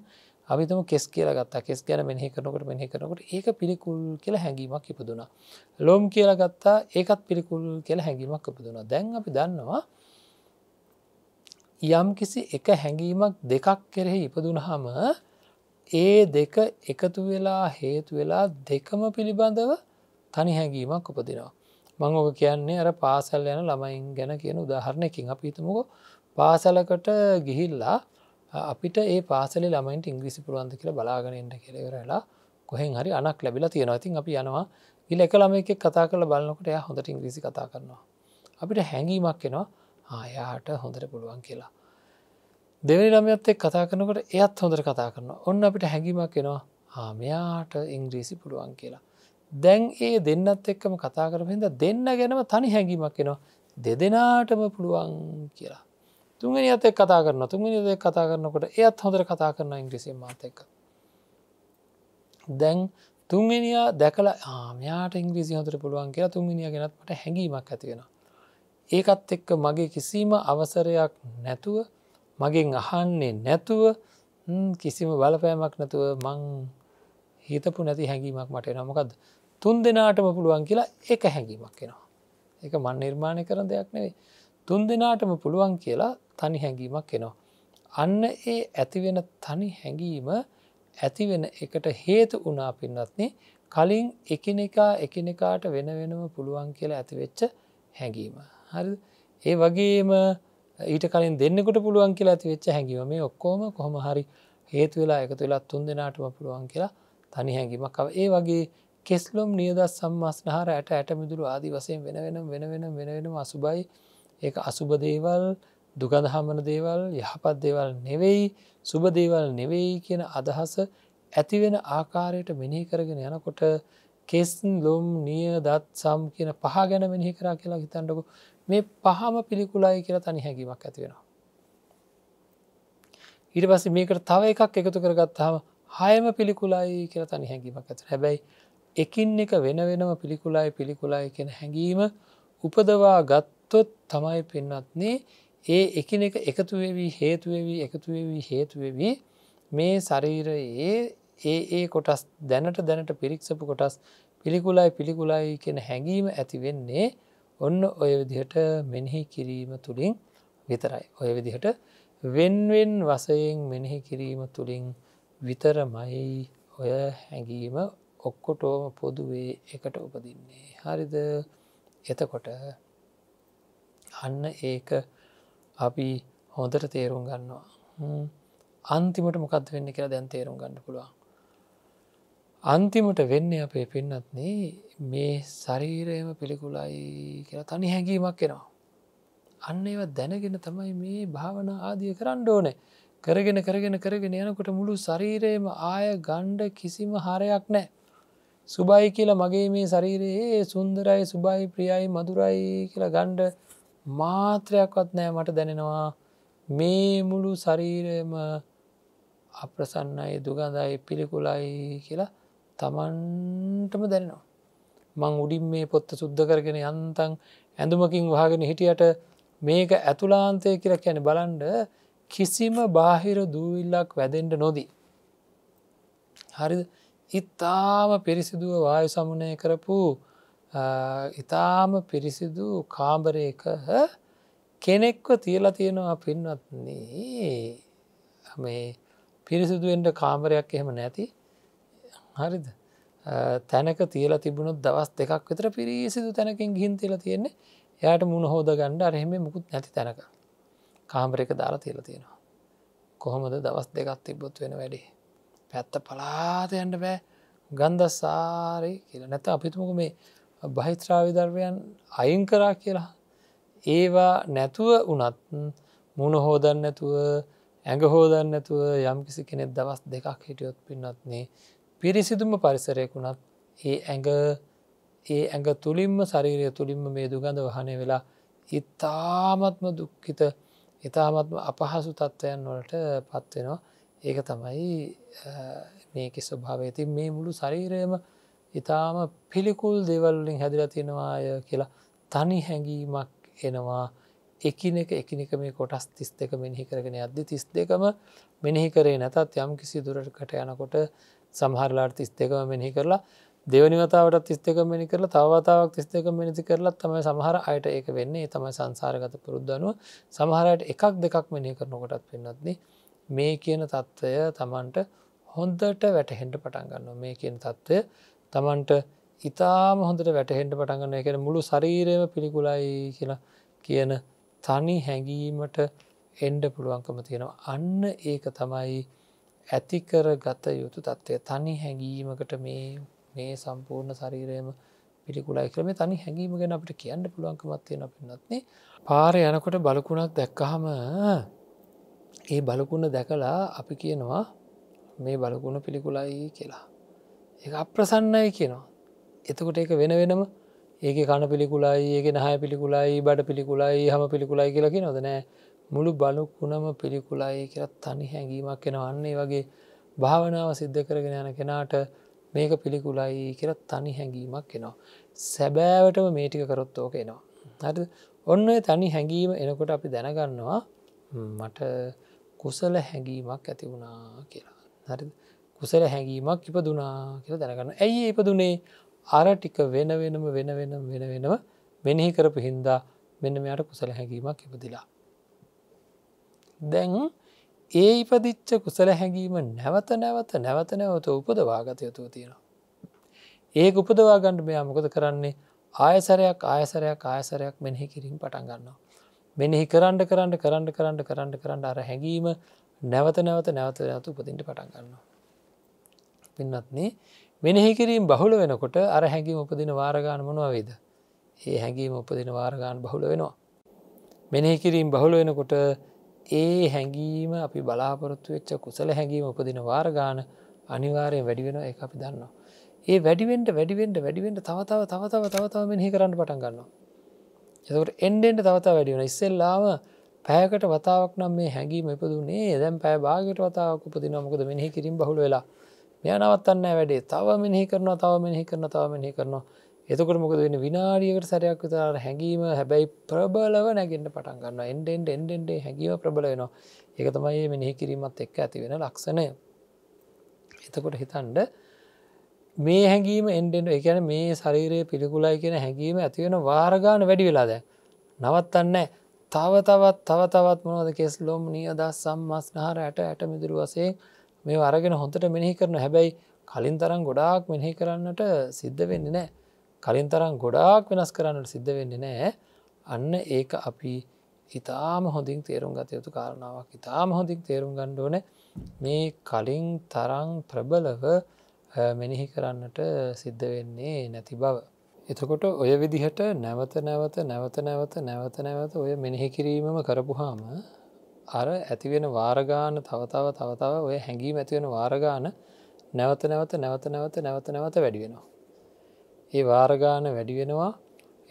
අපිතම කෙස් කියලා ගත්තා කෙස් ගැන මෙහි කරනකට මෙහි කරනකට ඒක පිළිකුල් කියලා හැඟීමක් ඉපදුනා. ලොම් කියලා ගත්තා ඒකත් පිළිකුල් කියලා හැඟීමක් ඉපදුනා දැන් අපි දන්නවා යම් කිසි එක හැඟීමක් දෙකක් කෙරෙහි ඉපදුනහම ඒ දෙක එකතු වෙලා හේතු වෙලා දෙකම පිළිබඳව තනි හැඟීමක් උපදිනවා. මං ඕක කියන්නේ අර පාසල් යන ළමයින් ගැන කියන උදාහරණයකින් අපිතමක පාසලකට ගිහිල්ලා අපිට ඒ පාසල ළමයින්ට ඉංග්‍රිසි පුරුවන්ද කියල බලාගෙන්ට කෙරවරලා කොහෙන් හරි අනක් ලැබිලා තියෙනවා ඉතින් අපි යනවා ඉල එක ළම එකක් කතා කරල බලන්නකට එය හොඳට ඉංග්‍රීසි කතා කරනවා. අපිට හැඟීමක් එෙනවා ආයාට හොඳට පුළුවන් කියලා. දෙවනි ළමයත් එක් කතා කරනකට එයත් හොඳට කතා කරන ඔන්න අපිට හැඟීමක් එෙනවා හාමයාට ඉංග්‍රීසි පුළුවන් කියලා. දැන් ඒ දෙන්නත් එක්කම කතා කරපහිද දෙන්න ගැනම තනි හැඟීමක් එෙනවා දෙදෙනාටම පුළුවන් කියලා. තුන්ගනි අතෙක් කතා කරන තුන්ගනි දෙ කතා කරනකොට එයත් හොඳර කතා කරන ඉංග්‍රසි මාතක දැන් තුන්ගෙනයා දැකල ආමයාට ඉංග්‍රීසි හොතර පුළුවන් කියලා තුන්ගනිය ගෙනත්මට හැඟීමක් ඇතිවෙන ඒකත් එක්ක මගේ කිසිීම අවසරයක් නැතුව මගෙන් අහන්නේ නැතුව කිසිම බලපෑමක් නැතුව මං හිතපු නැති හැඟීමක් මට නමකද තුන් දෙනාටම පුළුවන් කියලා එක හැඟීමක් කෙනවා එක මන් නිර්මාණය කරන දෙයක් නෙවෙයි තුන් දෙනාටම පුළුවන් කියලා තනි හැඟීමක් එනවා. අන්න ඒ ඇතිවෙන තනි හැඟීම ඇතිවෙන එකට හේතු වනා පින්නත්නේ කලින් එකනෙකා එකනෙකාට වෙන වෙනම පුළුවන් කියලා ඇතිවෙච්ච හැඟීම. හරි ඒ වගේම ඊට කලින් දෙන්නෙකුට පුළුවන් කියලා ඇතිවෙච්ච හැඟීම මේ ඔක්කෝම කොහොම හරි හේතු වෙලා එකතු වෙලා තුන් දෙනාටම පුළුවන් කියලා තනි හැඟීමක් ඒ වගේ කෙස්ලොම් නියද සම්මස්නහර ඇට ඇට මිදුරු ආදි වසයෙන් වෙන වෙන වෙන වෙන වෙන වෙන අසුබයි ඒ අසුබ දේවල් දුකදහමන දේවල් යහපත් දේවල් නෙවෙයි සුබදේවල් නෙවෙයි කියන අදහස ඇතිවෙන ආකාරයට මෙනෙහි කරගෙන යනකොට කෙස්න් ලොම් නිය දත් සම් කියන පහ ගැන මෙනෙහි කරා කියලා හිතන්ටකු මේ පහම පිළිකුලයි කියලා තනි හැකිීමක් ඇතිවෙනවා. ඊට පස මේකට තව එකක් එකතු කරගත්තාම හයම පිළිකුලයි කියලා තනි හැකිීමක් ඇත හැබැයි එකින් එක වෙන වෙනම පිළිකුලයි පිළිකුලයි කියෙන හැඟීම උපදවා ගත්තොත් තමයි පෙන්වත්න්නේ ඒ එකනෙක එකතුවෙවී හේතුවෙවී එකතුවෙවී හේතුවෙවී මේ ශරීරයේ ඒ ඒ කොටස් දැනට දැනට පිරික්සපු කොටස් පිළිකුලයි පිළිකුලයි කෙන හැඟීම ඇතිවෙන්නේ ඔන්න ඔය විදිහට මෙනෙහි කිරීම තුළින් විතරයි. ඔය විදිහට වෙන්වෙන් වසයෙන් මෙනෙහි කිරීම තුළින් විතරමයි ඔය හැඟීම ඔක්කොටෝම පොදුවේ එකට උපදින්නේ. හරිද එතකොට අන්න ඒක අපි හොඳට තේරුම් ගන්නවා අන්තිමට මොකක්ද වෙන්න කියලා දැන් තේරුම් ගන්න පුළුවන් අන්තිමට වෙන්න අපේ පෙන්නත්න මේ ශරීරයම පිළිකුලයි කියලා තනි හැඟීමක් කෙනවා අන්න ඒව දැනගෙන තමයි මේ භාවන ආදිය කරන්න ඕනේ කරගෙන කරගෙන කරගෙන යනකොට මුළු ශරීරයම ආය ගණ්ඩ කිසිම හරයක් නෑ සුබයි කියලා මගේ මේ ශරීරයේ සුන්දරයි සුබයි ප්‍රියයි මදුරයි කියලා ගණ්ඩ මාත්‍රයක්වත් නෑ මට දැනෙනවා මේ මුළු ශරීරයම අප්‍රසන්නයි දුගඳයි පිළිකුලයි කියලා තමන්ටම දැනවා. මං උඩින් මේ පොත්ත සුද්ධ කරගෙන යන්තන් ඇඳුමකින් වහගෙන හිටියට මේක ඇතුලාන්තය කියලා කියැන බලන්ඩ කිසිම බාහිර දූවිල්ලක් වැදෙන්ට නොදී. හරිද ඉත්තාම පිරිසිදුව වායු සමනය කරපු ඉතාම පිරිසිදු කාම්බරයක කෙනෙක්ව තියලා තියෙනවා පින්වත්න්නේ මේ පිරිසිදුවෙන්ට කාමරයක් එහෙම නැති හරිද තැනක තියලා තිබුණුත් දවස් දෙකක් විතර පිරිසිදු තැනකින් ගිහින් තියලා තියෙන්නේ එයට මුණ හෝද ගණ්ඩ අරහෙම මුකුත් නැති තැනක කාමරක දාලා තියලා තියෙනවා කොහොමද දවස් දෙකක් තිබොත් වෙන වැඩි පැත්ත පලාතයන්ට බෑ ගන්දස්සාරය කියලා නැත අපිතුමක මේ බහිත්‍රාවිධර්මයන් අයින් කරා කියලා ඒවා නැතුව වනත් මුණහෝදන් නැතුව ඇඟහෝදන් නැතුව යම් කිසි කෙනෙක් දවස් දෙකක් හිටියොත් පින්නත්න්නේ පිරිසිදුම පරිසරයකුණත් ඒ ඇඟ ඒ ඇඟ තුළින්ම ශරීරය තුළින්ම මේ දුගඳ වහනය වෙලා ඉතාමත්ම දුක්කිත ඉතාමත්ම අපහසු තත්ත්වයන් වලට පත්වෙනවා ඒක තමයි මේකෙ ස්වභාවය ඉතින් මේ මුළු ශරීරයම ඉතාම පිළිකුල් දෙවල්ලින් හැදිල තියෙනවාය කියලා තනි හැඟීමක් එනවා එකිනෙක එකිනෙක මේ කොටස් තිස් දෙක මෙිහි කරගෙන අද්දි තිස් දෙකම මෙිහි කරේ නැතත් යම් කිසි දුරටකට යනකොට සමහරලාට තිස් දෙකම මෙිහි කරලා දෙවනිවතාවට තිස් දෙක මෙනි කරලා තවතාවක් තිස් දෙක මිනිති කරලා තමයි සමහර අයට ඒක වෙන්නේ තමයි සංසාරගත පුරුද්ධනුව සමහරයට එකක් දෙකක් මෙනි කරනකොටත් පෙන්නත්න්නේ මේ කියන තත්ත්වය තමන්ට හොන්දට වැටහෙන්ට පටන් ගන්න මේ කියන තත්ත්වය තමන්ට ඉතාම හොඳට වැටහෙන්ට පටගන්න එකන මුළු ශරීරයම පිළිකුලයි කියලා කියන තනි හැඟීමට එන්ඩ පුළුවන්කම තියෙනවා. අන්න ඒක තමයි ඇතිකර ගත යුතු තත්ත්වය තනි හැඟීමකට මේ මේ සම්පූර්ණ ශරීරයම පිළිකුලයි කරම තනි හැඟීම ගැන අපට කියන්න පුළුවන්කමත් තියෙන පින්නත්න්නේ පාර යනකොට බලකුණක් දැක්කහම ඒ බලකුණ දැකලා අපි කියනවා මේ බලකුණ පිළිකුලයි කියලා. එක අප්‍රසන්නයි කියනවා. එතකොට එක වෙන වෙනම ඒක කණ පිළිකුලයි ඒක නහය පිළිකුලයි බඩ පිළිකුලයි හම පිළිකුලයි කියලකි නොද නෑ මුළු බලුක්කුණම පිළිකුලයි කියරත් තනි හැඟීමක් කෙන අන්නේ වගේ භාවනාව සිද්ධ කරගෙන යන කෙනාට මේක පිළිකුලයි කියරත් තනි හැඟීමක් එනවා. සැබෑවටම මේටික කරොත් ඕක එනවා. හට ඔන්න තනි හැඟීම එනකොට අපි දැනගන්නවා මට කුසල හැඟීමක් ඇති වුණා කියලා. හරිද? කුසල හැඟීමක් ඉපදුනා කියලා දැනගන්න ඇයි ඉපදුනේ අර ටික වෙන වෙනම වෙන වෙනම් වෙන වෙනම මෙනෙහි කරපු හින්දා මෙන්න මෙයට කුසල හැඟීමක් ඉපදිලා. දැන් ඒ ඉපදිච්ච කුසල හැඟීම නැවත නැවත නැවත නැවත උපදවාගත යුතුව තියෙනවා. ඒ උපදවාගණ්ඩ මෙයා මොකද කරන්නේ ආයසරයක් ආයසරයක් ආයසරයක් මෙනෙහි කිරින් පටන් ගන්නවා. මෙනෙහි කරන්න කරන්න කරන්න කරන්න කරන්න කරන්න අර හැඟීම නැවත නැවත නැවත නැතු උපදින්ට පටන් ගන්නවා. පින්නත්න්නේ මෙනෙහි කිරීම් බහුල වෙනකොට අර හැඟීම උපදින වාරගාන මොනවේද. ඒ හැඟීම උපදින වාරගාන බහුල වෙනවා. මෙනෙහි කිරීම් බහුල වෙනකොට ඒ හැඟීම අපි බලාපොරොත්තු වෙච්ච කුසල හැඟීම උපදින වාරගාන අනිවාරයෙන් වැඩි වෙන එක අපි දන්නවා. ඒ වැඩිවෙන්ට වැඩිවෙන්ට වැඩිවෙන්ට තවතාව තවතාව තවතාව මෙහි කරන්න පටන් ගන්නවා. එතකට එන්ඩෙන්ට තවතා වැඩි වෙන ඉස්සෙල්ලාම පෑකට වතාවක් නම් මේ හැඟීම එපදුනේ දැම් පෑ භාගට වතාවක් උපදින මොකද මෙහි කිරින් බහුල වෙලා මෙයා නවත්තන්න වැඩේ තව මෙහි කරනවා තව මෙහි කරන තව මෙහි කරනවා එතකට මොකද වෙන විනාඩියකට සැරයක් විතර හැඟීම හැබැයි ප්‍රබලව නැගෙන්ට පටන් ගන්න එන්ඩෙන්ට එන්ඩෙන්ඩේ හැඟීම ප්‍රබල වෙනවා එක තමයි මේ මෙහි කිරීමත් එක්ක ඇති වෙන ලක්ෂණය එතකොට හිතන්ඩ මේ හැඟීම එන්ඩෙන්ට එකන මේ ශරීරය පිළිකුලයි කියෙන හැඟීම ඇතිවෙන වාරගාන වැඩි වෙලාද නවත්තන්න තව තවත් තව තවත් මොනද කෙස්ලොම් නියදස් සම්මස්නහර ඇට ඇට මිදුරු වසේ මේ අරගෙන හොඳට මෙිහි කරන හැබැයි කලින් තරම් ගොඩාක් මෙහි කරන්නට සිද්ධ වෙන්න නෑ කලින් තරම් ගොඩාක් වෙනස් කරන්නට සිද්ධ වෙන්න නෑ අන්න ඒක අපි ඉතාම හොඳින් තේරුම් ගත යුතු කාරණාවක් ඉතාම හොඳින් තේරුම් ගණ්ඩෝන මේ කලින් තරං ප්‍රබලව මෙනිහි කරන්නට සිද්ධ වෙන්නේ නැති බව. එතකොට ඔය විදිහට නැවත නැවත නැවත නැවත නැවත නැවත ඔය මෙනෙහි කිරීමම කරපුහාම අර ඇතිවෙන වාරගාන තවතාව තවතාව ඔය හැඟීම ඇතිවෙන වාරගාන නැවත නැවත නැවත නැවත නැවත නැවත වැඩිවෙනවා. ඒ වාරගාන වැඩිවෙනවා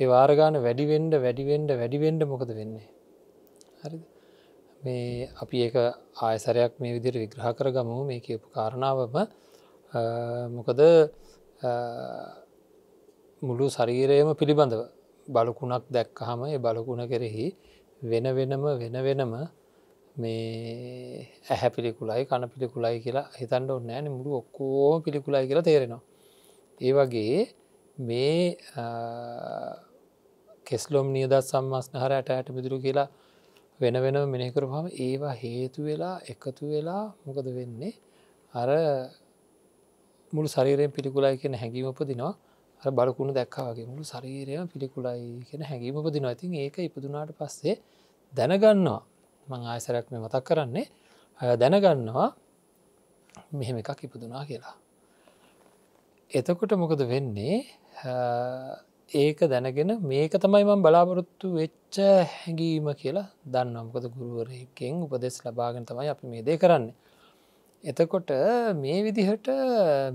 ඒ වාරගාන වැඩිවෙන්ඩ වැඩිවෙන්ඩ වැඩිවෙන්ඩ මොකද වෙන්නේ. හරි මේ අපි ඒක ආයසරයක් මේ විදිර විග්‍රහ කර ගමු මේ කියපු කාරණාවම මොකද මුළු ශරීරයම පිළිබඳව බලකුණක් දැක්කහම ඒ බලකුණ කෙරෙහි වෙන වෙනම වෙන වෙනම මේ ඇහැ පිළිකුලයි කණ පිළිකුලයි කියලා හිතන්ඩ නෑන මුළු ඔක්කෝ පිළිකුලයි කියලා තේරෙනවා. ඒ වගේ මේ කෙස්ලොම් නියදත් සම්මස්නහර ඇට ඇට මිදුරු කියලා වෙන වෙන මෙනෙකරු හම ඒවා හේතු වෙලා එකතු වෙලා මොකද වෙන්නේ අර මුළු සරීරයෙන් පිළිකුලයි කියෙන හැඟීම උපදිනවා අර බරකුණු දැක්කාගේ මුළු සරීරයම පිළිකුලයි කියෙන හැඟීම උපදිනවා ඇතින් ඒක ඉපදුනාට පස්සේ දැනගන්නවා මං ආයසරයක් මේ මතක් කරන්නේ ඇය දැනගන්නවා මෙහෙම එකක් ඉපදුනා කියලා. එතකොට මොකද වෙන්නේ ඒක දැනගෙන මේක තමයි මං බලාපොරොත්තු වෙච්ච හැඟීම කියලා දන්නම්කද ගුරුවරයකෙන් උපදෙස් ලබාගෙන තමයි අපි මේ දේ කරන්න. එතකොට මේ විදිහට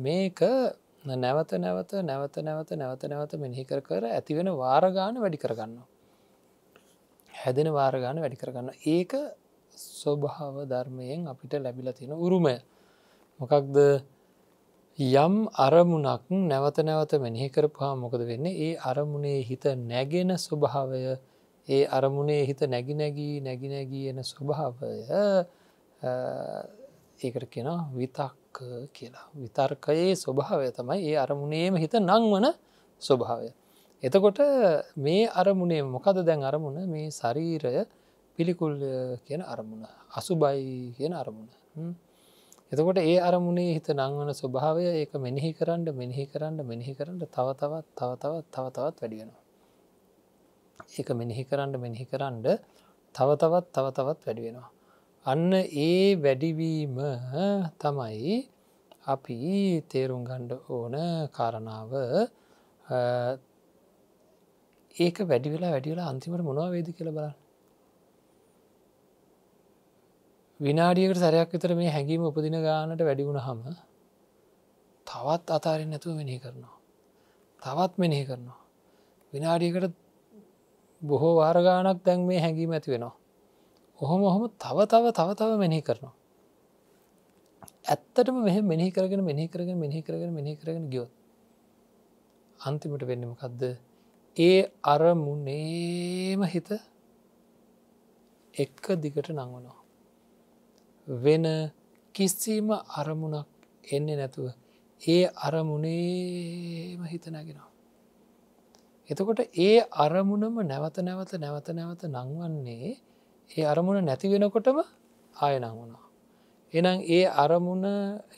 මේක නැවත නැවත නැවත නැවත නැවත නැවත මෙහි කර කර ඇතිවෙන වාරගාන වැඩි කරගන්නවා. හැදෙන වාරගාන වැඩි කරගන්න ඒක ස්වභාව ධර්මයෙන් අපිට ලැබිල තියෙන උරුමය මොකක්ද යම් අරමුණක් නැවත නැවත මෙනෙහි කරපුහා මොකද වෙන්න ඒ අරමුණේ හිත නැගෙන ස්වභාවය ඒ අරමුණේ හිත නැගිනැගී නැගිනැගී එන ස්වභාවය ඒකට කෙන විතක් කියලා විතර්කයේ ස්වභාවය තමයි ඒ අරමුණේම හිත නංවන ස්වභාවය එතකොට මේ අරමුණේ මොකද දැන් අරමුණ මේ ශරීරය පිළිකුල් කියන අරමුණ අසුබයි කියන අරමුණ එතකොට ඒ අරමුණේ හිත නංවන ස්වභාවය ඒක මෙනෙහි කරන්න මෙනෙහි කරන්න මෙනෙහි කරන්න තව තවත් තව තවත් තව තවත් වැඩියෙනවා ඒක මෙනෙහි කරන්න මෙනෙහි කරන්න තව තවත් තව තවත් වැඩි වෙනවා අන්න ඒ වැඩිවීම තමයි අපි තේරුම් ගණ්ඩ ඕන කාරණාව ඒක වැඩි වෙලා වැඩියලා අන්තිමට මොනවා වේද කියල බල විනාඩියකට සැරයක් විතර මේ හැඟීම උපදින ගානට වැඩිවුණ හම තවත් අතාරෙන් නැතුව මෙනෙහි කරනවා තවත් මෙනෙහි කරනවා විනාඩියකට බොහෝ වාරගානක් දැන් මේ හැඟීම ඇති වෙනවා ඔහොම ඔහොම තව තව තව තව මෙනෙහි කරනවා ඇත්තටම මෙහ මෙනෙහි කරගෙන මෙනෙහි කරගෙන මෙනෙහි කරගෙන මෙනෙහි කරගෙන ගියොත් අන්තිමට වෙන්නමකක්ද ඒ අරමුණේම හිත එක්ක දිගට නංවනවා. වෙන කිසිම අරමුණක් එන්නේ නැතුව ඒ අරමුණේම හිතනගෙනවා. එතකොට ඒ අරමුණම නැවත නැවත නැවත නැවත නංවන්නේ ඒ අරමුණ නැතිවෙනකොටම ආය නංවුණා. එනම් ඒ අරමුණ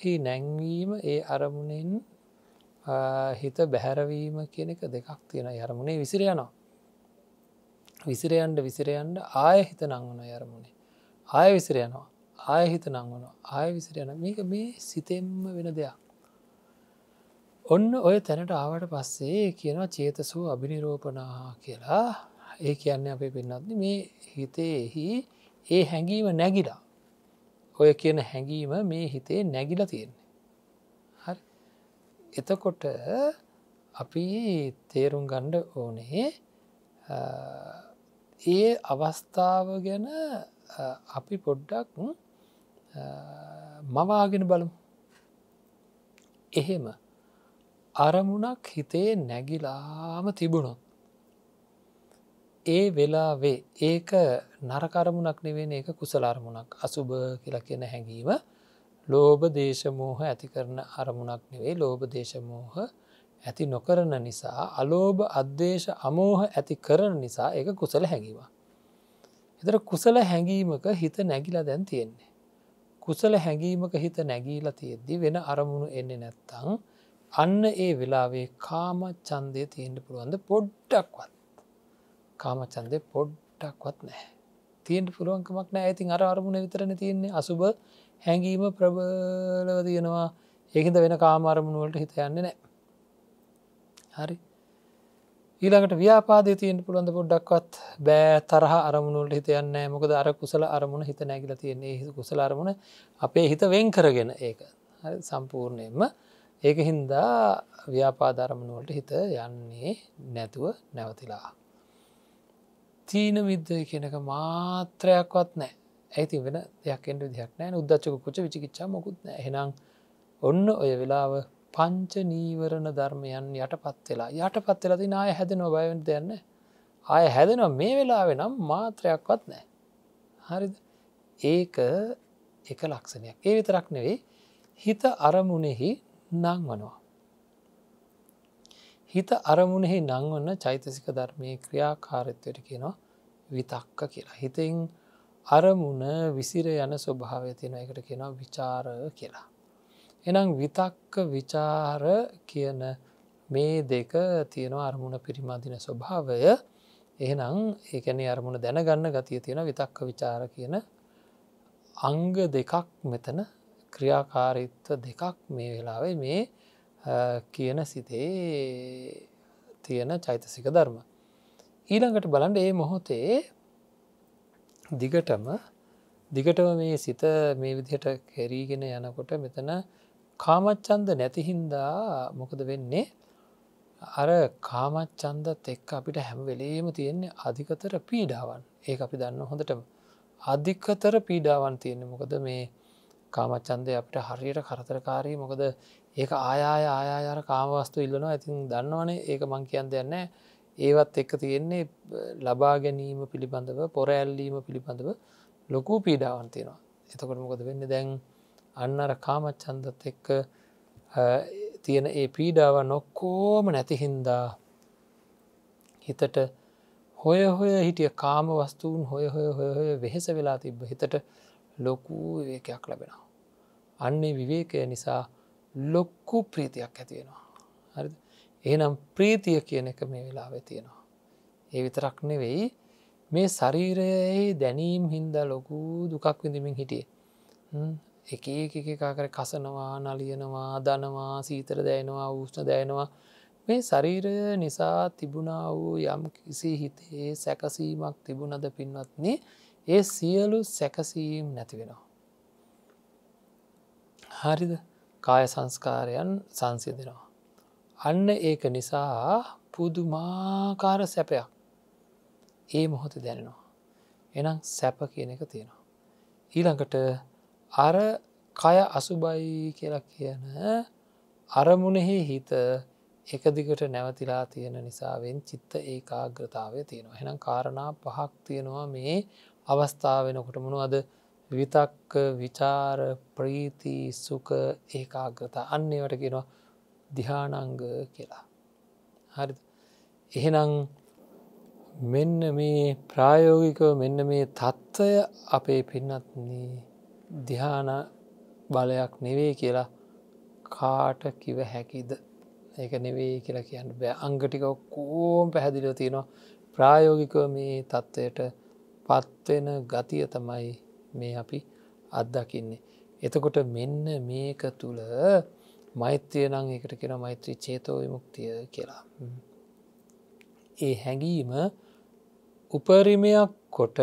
හි නැංවීම ඒ අරමුණෙන් හිත බැහැරවීම කියන එක දෙකක් තියෙන යරමුණේ විසිරයනවා. විසිරයන්ට විසිරයන්ට ආය හිත නංවන යරමුණේ. ආය විසිරයනවා ආය හිත නංවන ආය විසිරයන මේක මේ සිතෙම්ම වෙන දෙයක්. ඔන්න ඔය තැනට ආවට පස්සේ කියනවා චේතසූ අභිනිරෝපනා කියලා ඒ කියන්න අපේ පෙන්න්නත්න මේ හිතේහි ඒ හැඟීම නැගිලා ඔය කියන හැඟීම මේ හිතේ නැගිලා තියෙන එතකොට අපි තේරුම් ගණ්ඩ ඕනේ ඒ අවස්ථාව ගැන අපි පොඩ්ඩක් මවාගෙන බලමු. එහෙම අරමුණක් හිතේ නැගිලාම තිබුණොත්. ඒ වෙලාවේ ඒක නරකරමුණක් නෙවෙන එක කුසලාරමුණක් අසුභ කියලා කියන හැඟීම ලෝබ දේශමෝහ ඇති කරන අරමුණක් නෙවේ ලෝබ දේශමෝහ ඇති නොකරන නිසා අලෝභ අධ්‍යේශ අමෝහ ඇති කරන නිසා එක කුසල හැඟීම. එතර කුසල හැඟීමක හිත නැගිලා දැන් තියෙන්නේ. කුසල හැඟීමක හිත නැගීලා තියෙද්දි වෙන අරමුණු එන්නේ නැත්තං අන්න ඒ වෙලාවේ කාම චන්දය තියෙන්ට පුළුවන්ද පොඩ්ඩක්වත්. කාම චන්දය පොඩ්ඩක්වත් නෑ. තියෙන්ට පුළුවන්කමක් නෑ ඇතින් අර අරමුණ විතරන තියෙන්නේ අසුභ හැඟීම ප්‍රබලව තියෙනවා ඒහිද වෙන කාමාරමුණුවලට හිත යන්නේ නෑ හරි ඊළඟට ව්‍යාපාදය තියෙන් පුළන්ඳ පොඩ්ඩක්වත් බෑ තරහ අරමුණුලට හිත යන්න මොකද අර කුසල අරමුණ හිත නැගිල තියන්නේ හි කුසල අරමුණ අපේ හිත වෙන් කරගෙන ඒක සම්පූර්ණයෙන්ම ඒක හින්දා ව්‍යාපාධරමනුවට හිත යන්නේ නැතුව නැවතිලා. තීන විද්ධ කියනක මාත්‍රයක්වත් නෑ ඇති වෙන දෙයක්ෙන්ට දෙයක් නෑ උද්දච්චක කුච විචිච්චා මොකුත් හෙනම් ඔන්න ඔය වෙලාව පංච නීවරණ ධර්මයන් යට පත් වෙලා යට පත් වෙලා තින ආය හැදෙන බයවට දෙන්න ආය හැදෙන මේ වෙලාවෙ නම් මාත්‍රයක්වත් නෑ හරි ඒක එක ලක්ෂණයක් ඒ විතරක් නෙවෙයි හිත අරමුණෙහි නංවනවා හිත අරමුණෙහි නංවන්න චෛතසික ධර්මය ක්‍රියාකාරත්වයට කියනවා විතක්ක කියලා හිතෙන් අරමුණ විසිර යන ස්වභාවය තියෙන එකට කියෙනවා විචාර කියලා. එනම් විතක්ක විචාර කියන මේ දෙක තියෙනවා අරමුණ පිරිමදින ස්වභාවය එහනම් ඒකැන අරමුණ දැනගන්න ගතිය තියෙන විතක්ක විචාර කියන අංග දෙකක් මෙතන ක්‍රියාකාරීත්ව දෙකක් මේ වෙලාවේ මේ කියන සිතේ තියෙන චෛතසික ධර්ම. ඊළඟට බලන්ට ඒ මොහොතේ දිගටම දිගටම මේ සිත මේ විදිහට කෙරීගෙන යනකොට මෙතන කාමච්චන්ද නැතිහින්දා මොකද වෙන්නේ අර කාමච්චන්දත් එක්ක අපිට හැම වෙලේම තියෙන්නේ අධිකතර පීඩාවන් ඒ අපි දන්න හොඳටම අධිකතර පීඩාවන් තියෙන්නේ මොකද මේ කාමච්චන්දය අපිට හරියට කරතරකාරී මොකද ඒක ආයාය ආයාර කාමවස්තු ඉල්ලනවා ඇතින් දන්නවනේ ඒක මං කියන් දෙයන්න ඒවත් එක්ක තියෙන්නේ ලබා ගැනීම පිළිබඳව පොර ඇල්ලීම පිළිබඳව ලොකු පීඩාවන් තියෙනවා එතකොට මොකද වෙන්න දැන් අන්නර කාමච්චන්දත් එක්ක තියෙන ඒ පීඩාව නොක්කෝම නැතිහින්දා හිතට හොය හොය හිටිය කාම වස්තුූන් හොය හොය හොය හොය වෙහෙස වෙලා තිබ්බ හිතට ලොකූ විවේකයක් ලැබෙනවා අන්නේ විවේකය නිසා ලොක්කු ප්‍රීතියක් ඇතිවෙනවා හරිද එනම් ප්‍රීතිය කියන එක මේ වෙලා වෙතියෙනවා. ඒ විතරක් නෙවෙයි මේ ශරීරයේ දැනීම් හින්ද ලොකු දුකක් විඳමින් හිටිය. එක එකකාකර කසනවා නලියනවා දනවා සීතර දෑනවා උෂ්ණ දෑනවා මේ ශරීරය නිසා තිබුණා වූ යම් කිසි හිතේ සැකසීමක් තිබුණද පින්වත්න්නේ ඒ සියලු සැකසීම් නැතිවෙනවා. හරිද කාය සංස්කාරයන් සංසිදෙනවා. අන්න ඒක නිසා පුදුමාකාර සැපයක් ඒ මොහොත දැනෙනවා. එනම් සැප කියන එක තියෙනවා. ඊළඟට අර කය අසුබයි කියලා කියන අරමුණෙහි හිත එකදිගට නැවතිලා තියෙන නිසාවෙන් චිත්ත ඒ කාග්‍රතාවය තියෙනවා. එනම් කාරණා පහක් තියෙනවා මේ අවස්ථාවෙනකොට මොනුවද විතක්ක විචාර ප්‍රීති සුක ඒකාග්‍රතා අන්නේවට කියෙනවා දිහානංග කියලා. හරි එහෙනම් මෙන්න මේ ප්‍රායෝගිකව මෙන්න මේ තත්ත්වය අපේ පින්නත්න්නේ දිහාන බලයක් නෙවේ කියලා කාට කිව හැකිද ඒක නෙවේ කියලා කියන්න බෑ අංගටික කෝම් පැහැදිලෝ තියෙනවා ප්‍රායෝගික මේ තත්ත්වයට පත්වෙන ගතිය තමයි මේ අපි අත්දකින්නේ. එතකොට මෙන්න මේක තුළ මෛත්‍රය නං එකට කෙන මෛත්‍රී චේතෝ විමුක්තිය කියලා. ඒ හැඟීම උපරිමයක් කොට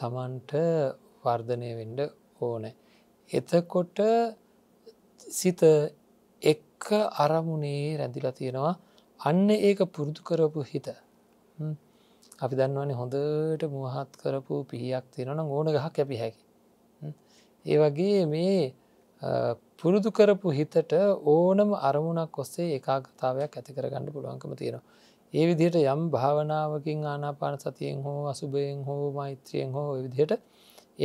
තමන්ට වර්ධනය වෙන්ඩ ඕන. එතකොට සිත එක්ක අරමුණේ රැඳිලා තියෙනවා අන්න ඒක පුරුදු කරපු හිත. අපි දන්නවනේ හොඳට මුවහත් කරපු පිහියක් තියෙනවන ඕන ගහක් ඇපි හැකි. ඒ වගේ මේ පුරුදු කරපු හිතට ඕනම අරමුණක් ඔස්සේ ඒකාගතාවයක් ඇතිකර ගණඩ පුළුවන්කම තියෙනවා. ඒ විදියට යම් භාවනාවකින් ආනාපාන සතියෙන් හෝ අසුභයෙන් හෝ මෛත්‍රියෙන් හෝ විදියට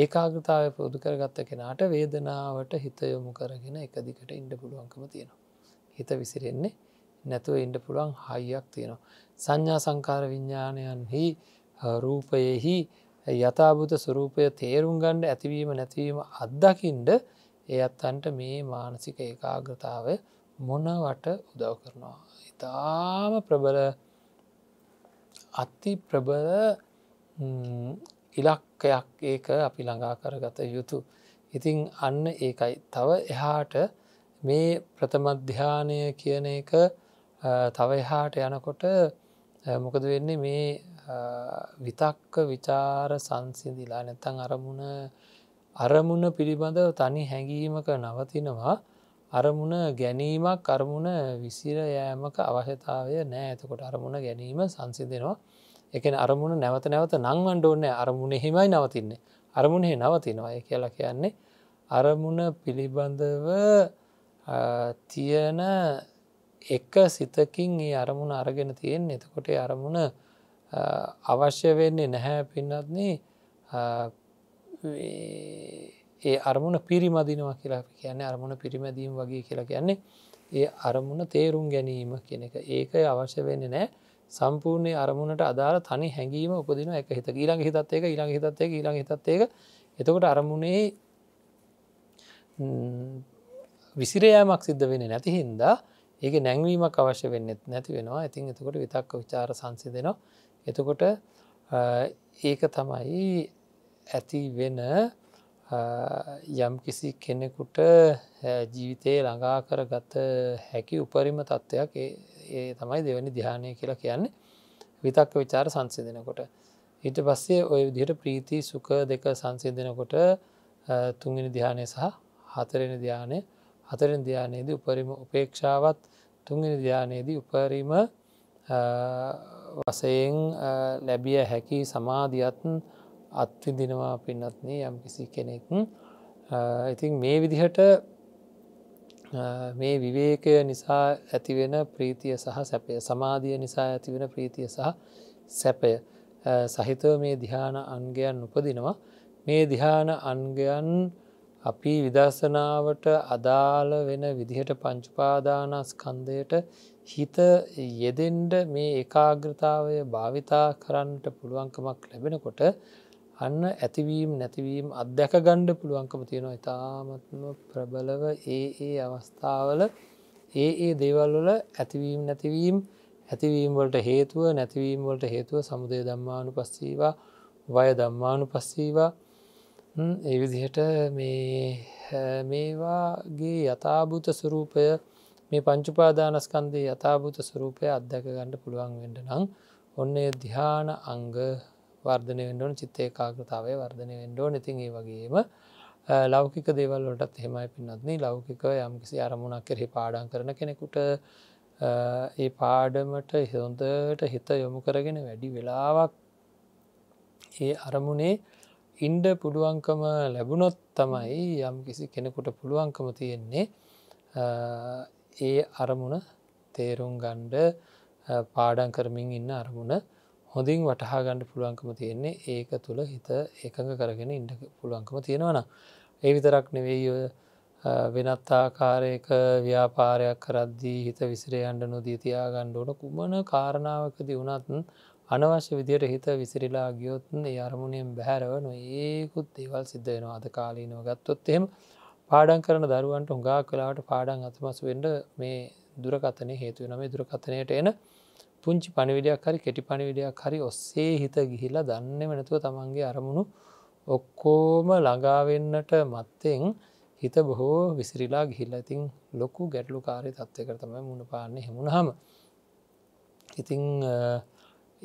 ඒකාගතාව පුරුදු කරගත්ත කෙනාට වේදනාවට හිතයොමු කරගෙන එකදිකට ඉන්ඩ පුළුවන්කම තියෙනවා. හිත විසිරෙන්නේ නැතුව ඉන්ඩ පුළුවන් හයියක් තියෙනවා. සංඥා සංකාර විඤ්ඥානයන්හි රූපයෙහි යථභූත ස්වරූපය තේරුම් ගණ්ඩ ඇතිවීම නැතිවීම අත්දකින්ට ඒ අත්තන්ට මේ මානසික ඒකාග්‍රතාව මොනවට උදව් කරනවා. ඉතාම ප්‍රබල අති ප්‍රබල ඉලක්කයක් ඒක අපි ළඟා කරගත යුතු. ඉතිං අන්න ඒකයි තව එහාට මේ ප්‍රථමධ්‍යානය කියන එක තව එහාට යනකොට මොකද වෙන්නේ මේ විතක්ක විචාර සංසිදිලා නැත්තං අරමුණ අරමුණ පිළිබඳව තනි හැඟීමක නවතිනවා අරමුණ ගැනීමක් කරමුණ විසිර යෑමක අවශ්‍යතාවය නෑ ඇතකොට අරමුණ ගැනීම සංසිදෙනවා එක අරමුණ නැවත නැවත නංවන්ඩ ඕන්නෑ අරමුණ හෙමයි නවතින්නේ අරමුණෙ නවතිනවාය කියලා කියන්නේ අරමුණ පිළිබඳව තියන එක සිතකින් ඒ අරමුණ අරගෙන තියෙන් එතකොට අරමුණ අවශ්‍ය වෙන්නේ නැහැ පින්නත්න්නේ ඒ අරමුණ පිරිමදිනවා කියලා කියන්නේ අරමුණ පිරිමැදීම් වගේ කියලා කියන්නේ ඒ අරමුණ තේරුම් ගැනීම කියන එක ඒක අවශ්‍ය වෙන්න නෑ සම්පූර්ණය අරමුණට අදාළ තනි හැඟීම උපදින එක හිත ඊළඟ හිතත් ඒක ඊළඟ හිතත් ඒක ඊළඟ හිතත් ඒක එතකොට අරමුණේ විසිරයෑමක් සිද්ධ වෙන නැති හින්දා ඒක නැංවීමක් අවශ්‍ය වෙන්නෙත් නැති වෙනවා ඉතින් එතකොට විතක්ක විචාර සංසිදනවා එතකොට ඒක තමයි ඇති වෙන යම් කිසි කෙනෙකුට ජීවිතයේ ළඟා කරගත හැකි උපරිම තත්ත්වයක් ඒ තමයි දෙවැනි දිහානය කියලා කියන්නේ විතක්ක විචාර සංසිදනකොට. ඊට පස්සේ ඔය විදිහට ප්‍රීති සුක දෙක සංසිදනකොට තුන්ගෙන දිහානය සහ හතරෙන ධ්‍යානය හතරෙන් ධ්‍යානයේදී උපරිම උපේක්ෂාවත් තුන්ගෙන ධ්‍යානයේදී උපරිම වසයෙන් ලැබිය හැකි සමාධියත්න් අත්විදිනවා පින්නත්නේ යම් කිසි කෙනෙක් ඉතින් මේ විදිහට මේ විවේකය නිසා ඇතිවෙන ප්‍රීතිය සහ සැපය සමාධිය නිසා ඇතිවෙන ප්‍රීතිය සහ සැපය සහිතව මේ දිහාන අන්ගයන් උපදිනවා මේ දිහාන අන්ගයන් අපි විදර්ශනාවට අදාළ වෙන විදිහට පංචුපාදානස්කන්දයට හිත යෙදෙන්ඩ මේ ඒකාග්‍රතාවය භාවිතා කරන්නට පුළුවන්කමක් ලැබෙනකොට අන්න ඇතිවීම් නැතිවීම් අත්දැක ගණ්ඩ පුළුවන්කම තියෙනවා ඉතාමත්ම ප්‍රබලව ඒ ඒ අවස්ථාවල ඒ ඒ දේවල්වල ඇතිවීම් නැතිවීම් ඇතිවීම්වලට හේතුව නැතිවීම්වලට හේතුව සමුදය දම්මානු පස්සීවා වය දම්මානු පස්සීවා ඒ විදිහට මේවාගේ යථභූත ස්වරූපය මේ පංචුපාදානස්කන්දේ යථභූත ස්වරූපය අත්දැක ගණ්ඩ පුළුවන් වෙඩ නම් ඔන්න ධ්‍යාන අංග වර්ධනය වෙන්ඩෝන චිත්ත ඒකාග්‍රතාවය වර්ධනය වෙන්ඩෝ නැතින් ඒ වගේම ලෞකික දේවල්ලටත් හෙමයි පින්නත්න්නේ ලෞකික යම්කිසි අරමුණක් කෙරෙහි පාඩන් කරන කෙනෙකුට ඒ පාඩමට හොඳට හිත යොමු කරගෙන වැඩි වෙලාවක් ඒ අරමුණේ ඉන්ඩ පුළුවන්කම ලැබුණොත් තමයි යම් කිසි කෙනෙකුට පුළුවන්කම තියෙන්නේ ඒ අරමුණ තේරුම් ගණ්ඩ පාඩන් කරමින් ඉන්න අරමුණ හොඳින් වටහාගණ්ඩ පුළුවන්කම තියෙන්නේ ඒක තුළ හිත එකඟ කරගෙන ඉඩ පුළුවන්කම තියෙනවන. ඒ විතරක් නෙවෙයි වෙනත්තාකාරයක ව්‍යාපාරයක් කරද්දී හිත විසිරයන්ඩ නොදී තියාගණ්ඩෝන කුමන කාරණාවකදී වුණත්න් අනවශ්‍ය විදියට හිත විසිරිලා ගියොත්න් ඒ අරමුණයෙන් බැහැරවන ඒකුත් දේවල් සිද්ධයනවා අද කාලීනව ගත්තොත් එෙම පාඩන් කරන දරුවන්ට උඟා කලාට පාඩන් අතමස් වඩ මේ දුරකතනය හේතුව නමේ දුරකතනයට එන පුංචි පණිවිඩයක් හරි කෙටි පණිවිඩයක් හරි ඔස්සේ හිත ගිහිලා දන්න වනතුව තමන්ගේ අරමුණු ඔක්කෝම ළඟාවෙන්නට මත්තෙන් හිත බොහෝ විසිරිලා ගිහිල්ලා ඉතින් ලොකු ගැටලු කාරය තත්වයකට තමයි මුණ පාන්න හෙමුණහම ඉතිං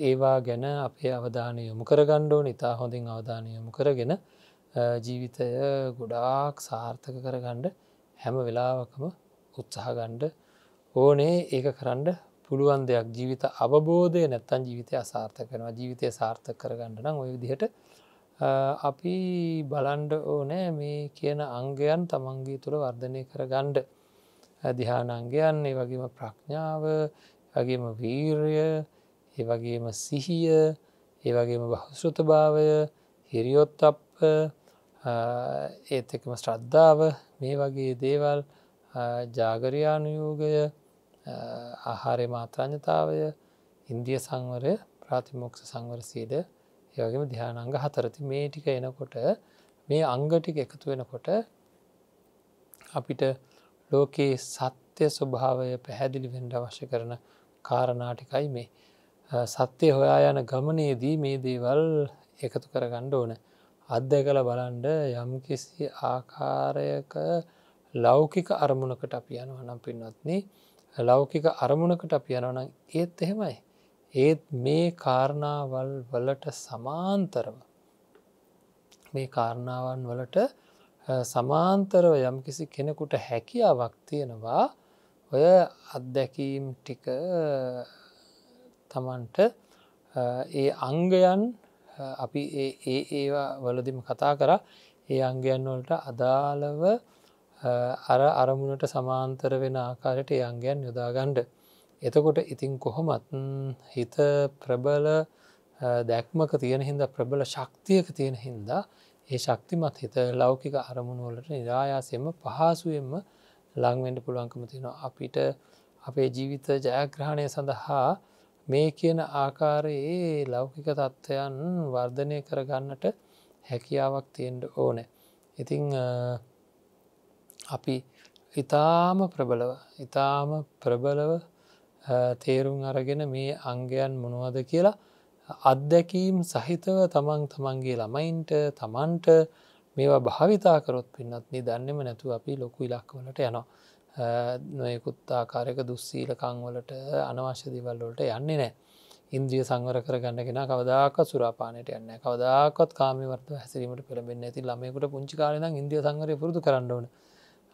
ඒවා ගැන අපේ අවධානය යොමු කරගණ්ඩෝන ඉතා හොඳින් අවධානය යොමු කරගෙන ජීවිතය ගොඩාක් සාර්ථක කරගණ්ඩ හැම වෙලාවකම උත්සාහගණ්ඩ ඕනේ ඒක කරන්ඩ පුළුවන් දෙයක් ජීවිත අවබෝධය නැත්තන් ජීවිතය අසාර්ථ කරනවා ජීවිතය සාර්ථ කරගන්නනම් ඔය දිහට අපි බලන්ඩ ඕනෑ මේ කියන අංගයන් තමන්ගේ තුළ වර්ධනය කරගණ්ඩ දිහානංගයන් ඒ වගේම ප්‍රඥාව වගේම වීර්ය ඒ වගේම සිහිය ඒ වගේම බහසෘත භාවය හිරියොත් අප ඒත් එකම ශ්‍රද්ධාව මේ වගේ දේවල් ජාගරයානුයෝගය ආහාරය මාතාඥතාවය ඉන්දිය සංවරය ප්‍රාතිමොක්ෂ සංවර සීද යගේම දිහානංග හතරති මේ ටික එනකොට මේ අංගටික එකතු වෙනකොට අපිට ලෝකයේ සත්‍ය ස්වභාවය පැහැදිලි වෙන්ඩ අවශ්‍ය කරන කාරණාටිකයි මේ සත්‍යය හොයා යන ගමනයේදී මේ දේවල් එකතු කර ගණ්ඩ ඕන අත්දැකල බලන්ඩ යම් කිසි ආකාරයක ලෞකික අරමුණකට අපි යනුවනම් පින්වත්න්නේ ලෞකික අරමුණකට අපි යනවනම් ඒත් එහෙමයි. ඒත් මේ කාරණාවල් වලට සමාන්තරව මේ කාරණාවන් වලට සමාන්තරව යම්කිසි කෙනෙකුට හැකියාවක් තියෙනවා ඔය අත්දැකීම් ටික තමන්ට ඒ අංගයන් අපි ඒ ඒවා වලදිම කතා කර ඒ අංගයන් වලට අදාළව අර අරමුණට සමාන්තර වෙන ආකාරයට යංගයන් යොදාගණ්ඩ. එතකොට ඉතින් කොහොමත් හිත ප්‍රබල දැක්මක තියෙන හින්ද ප්‍රබල ශක්තියක තියෙන හින්දා ඒ ශක්තිමත් හිත ලෞකික අරමුණුවලට නිරායාසයම පහසුවෙන්ම ලංවෙන්ඩ පුළුවන්කම තියෙනවා අපිට අපේ ජීවිත ජයග්‍රහණය සඳහා මේ කියන ආකාරයේ ලෞකික තත්ත්වයන් වර්ධනය කරගන්නට හැකියාවක් තියෙන්ට ඕනෑ. ඉතිං අපි ඉතාම ප්‍රබලව ඉතාම ප්‍රබලව තේරුම් අරගෙන මේ අංගයන් මොනවද කියලා අත්දැකීම් සහිතව තමන් තමන්ගේ ළමයින්ට තමන්ට මේවා භාවිතාකරොත් පින්නත් නි දන්නෙම නැතු අපි ලොකු ඉලක්වලට යනවා. නොයකුත්තා කාරක දුස්සීලකංවලට අනවශ්‍ය දිවල්ලට යන්නේ නෑ. ඉන්ද්‍රිය සංවර කරගන්නගෙන කවදක් සුරාපානයට යන්න කවදක්ත් කාමවර්ත හැසිරීමට පෙළබෙන් ඇති ළමයකුට පුංචිකාරන ඉන්ද්‍රිය සංගරය පුරදු කරන්නවන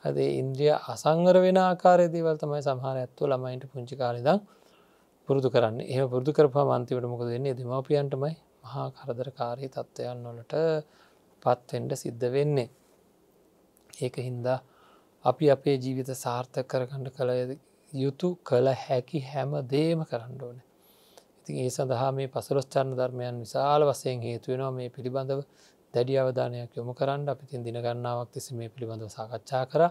ඇද ඉන්ද්‍රිය අසංගර වෙන ආකාරයදීවල් තමයි සහර ඇත්තු ළමයින්ට පුංචි කාලිදං පුරදු කරන්න එහ පුරදු කරපා මන්තිවට මොක දෙන්නේ දෙමපියන්ටමයි මහා කරදරකාරී තත්ත්වයන් නොලට පත්වෙන්ට සිද්ධ වෙන්නේ. ඒක හින්දා අපි අපේ ජීවිත සාර්ථක කරගඩ කළ යුතු කළ හැකි හැම දේම කරන්න ඕන. ඉතින් ඒ සඳහා මේ පසලොස්චාන ධර්මයන් විශාල වසයෙන් හේතුවෙනවා මේ පිළිබඳව දැඩි අවධානයක් යොමු කරන්න අපි තින් දිනගන්නාවක් තිෙස මේ පිළිබඳව සාකච්ඡා කර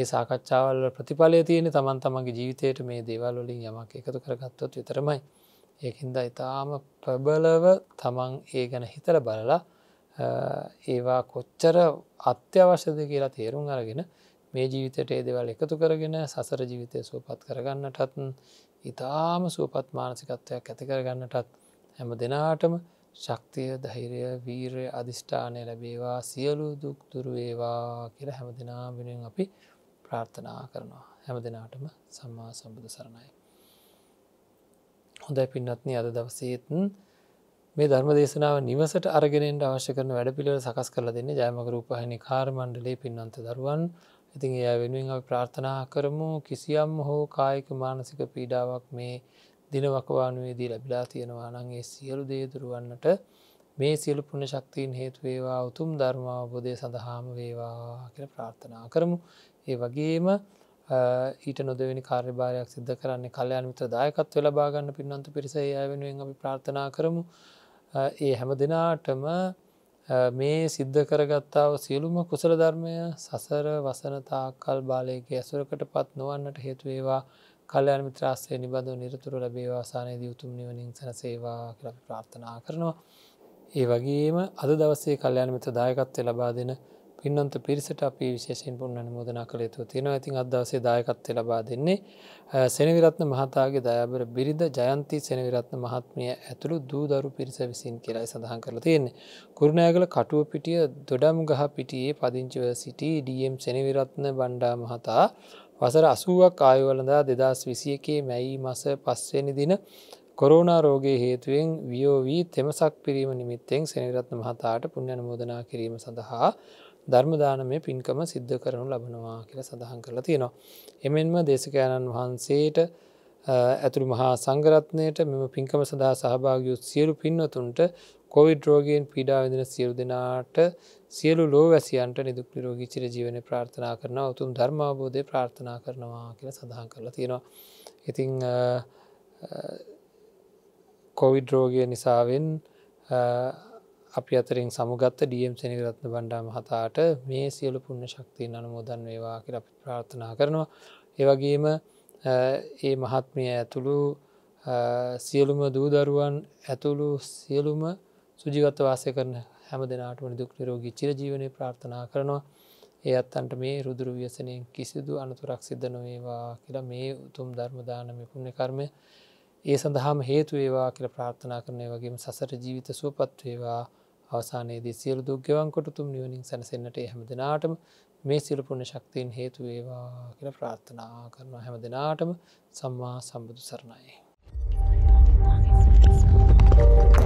ඒ සාකච්ඡාවල ප්‍රතිඵලය තියෙන තමන් තමන්ගේ ජීවිතයට මේ දේවල්ලින් යමක් එකතු කරගත්තොත් විතරමයි ඒහින්ද ඉතාම ප්‍රබලව තමන් ඒ ගැන හිතර බලලා ඒවා කොච්චර අත්‍යවශ්‍යද කියලා තේරුම් අරගෙන මේ ජීවිතයට ඒ දෙවල් එකතු කරගෙන සසර ජීවිතය සූපත් කරගන්නටත් ඉතාම සූපත් මානසිකත්වයක් ඇති කරගන්නටත් හැම දෙනාටම ශක්තිය දෛරය වීරය අධිෂ්ඨානය ලැබේවා සියලු දුක්දුරුවේවා කියර හැම දෙනා වෙනෙන් අපි ප්‍රාර්ථනා කරනවා හැම දෙනාටම සම්මා සම්බුදු සරණයි. හොඳයි පින්නත්න අද දවසේතුන් මේ ධර්ම දේශනාව නිවසට අරගෙනෙන්ට අවශ්‍ය කරන වැඩ පිළිව සකස් කරලා දෙන්න ජයමකරූපහනි කාර්මණ්ඩලේ පින්නන්ත දරුවන් ඉතින් එය වෙනුවෙන් අපි ප්‍රාර්ථනා කරමු කිසියම් හෝ කායික මානසික පීඩාවක් මේ දිනවකවානුවේදී ලැබිලා තියෙනවා නං ඒ සියලු දේදුරුවන්නට මේ සියලු පුුණ ශක්තිීන් හේතුවේවා උතුම් ධර්මාවබෝධය සඳහාම වේවා කියල ප්‍රාර්ථනා කරමු. ඒ වගේම ඊට නොදවනි කාර්භාරයක් සිද්ධ කරන්නේ කල්යන් මිත්‍ර දායකත්ව ලබාගන්න පින්නන්තු පිරිසේ අය වෙනුවෙන් අපි ප්‍රාර්ථනා කරමු. ඒ හැම දෙනාටම මේ සිද්ධ කරගත්තාව සියලුම කුසල ධර්මය සසර වසනතාකල් බාලයගේ ඇසුරකට පත් නොවන්නට හේතුවේවා කල්ලයාන මිත්‍රාස්සේ නිබඳු නිරතුරු ලැබේවාසානයේදී උතුම් නිවනින් සැනසේවා කර ප්‍රාර්ථනා කරනවා. ඒ වගේම අද දවසේ කල්ලයාන මිත්‍ර දායකත්වය ලබා දෙන පින්නන්ත පිරිසට අපි විශේෂෙන් පුුණන මෝදනා කළ යුතු තියෙනවා ඇතින් අදවසේ දායකත්වය ලබා දෙන්නේ සෙනවිරත්න මහතාගේ දයාබර බිරිද ජයන්ති සෙනවිරත්න මහත්මිය ඇතුළු දූදරු පිරිස විසින් කියලායි සඳහන් කළ තියෙන්නේ. කුරුණෑගල කටුව පිටිය දොඩම් ගහ පිටියේ පදිංචිව සිටි ඩම් සෙනවිරත්න බණ්ඩා මහතා වසර අසුවක් ආයවලඳා දෙදස් විසිය එකේ මැයි මස පස්වනි දින කොරෝනා රෝගය හේතුවෙන් වියෝවී තෙමසක් පිරීම නිමිත්තෙන් සෙනරත්න මහතාට පුුණ්‍යන මෝදනා කිරීම සඳහා ධර්මදානමය පින්කම සිද්ධ කරනු ලබනවා කියල සඳහන් කරලා තියෙනවා. එමෙන්ම දේශකයණන් වහන්සේට ඇතුළු මහා සංගරත්නයට මෙම පින්කම සඳහා සහභාගයුත් සියලු පින්වතුන්ට කොවිඩ් රෝගයෙන් පීඩා විදින සියරු දෙනාට සියලු ලෝවැසියන්ට නිදුක් නිරෝගී චිර ජීවන ප්‍රාර්ථනා කරන උතුම් ධර්මාබෝධය ප්‍රාර්ථනා කරනවා කියෙන සඳහන් කරලා තියෙනවා. ඉතිං කොවිඩ් රෝගය නිසාවෙන් අපි අතරින් සමුගත්ත ඩියම් සනිරත්න බණ්ඩාම හතාට මේ සියලු පුුණ ශක්තියන් අනුමෝදන් වේවා කියල අපි ප්‍රාර්ථනා කරනවා. ඒවගේම ඒ මහත්මිය ඇතුළු සියලුම දූදරුවන් ඇතුළු සියලුම සුජිගත්ත වාසය කරන හැම දෙනාටම දුක් නිරෝගී චිරජීවනය ප්‍රාර්ථනා කරනවා ඒ අත්තන්ට මේ රුදුරු ව්‍යසනයෙන් කිසිදු අනතුරක් සිද්ධ නොවේවා කියලා මේ උතුම් ධර්මදානම පුුණ්‍ය කර්මය ඒ සඳහාම හේතුවේවා කියල ප්‍රාර්ථනා කරනය වගේම සසට ජීවිත සුවපත්වේවා අවසානයේදී සියලු දුක්්‍යවන්කොට තුම් නිවනින් සැනසෙන්න්නට හැම දෙනාටම මේ සිලපුුණ ශක්තියෙන් හේතුවේවා කියල ප්‍රාර්ථනා කරනවා හැම දෙනාටම සම්මා සම්බුදු සරණයි. Thank you.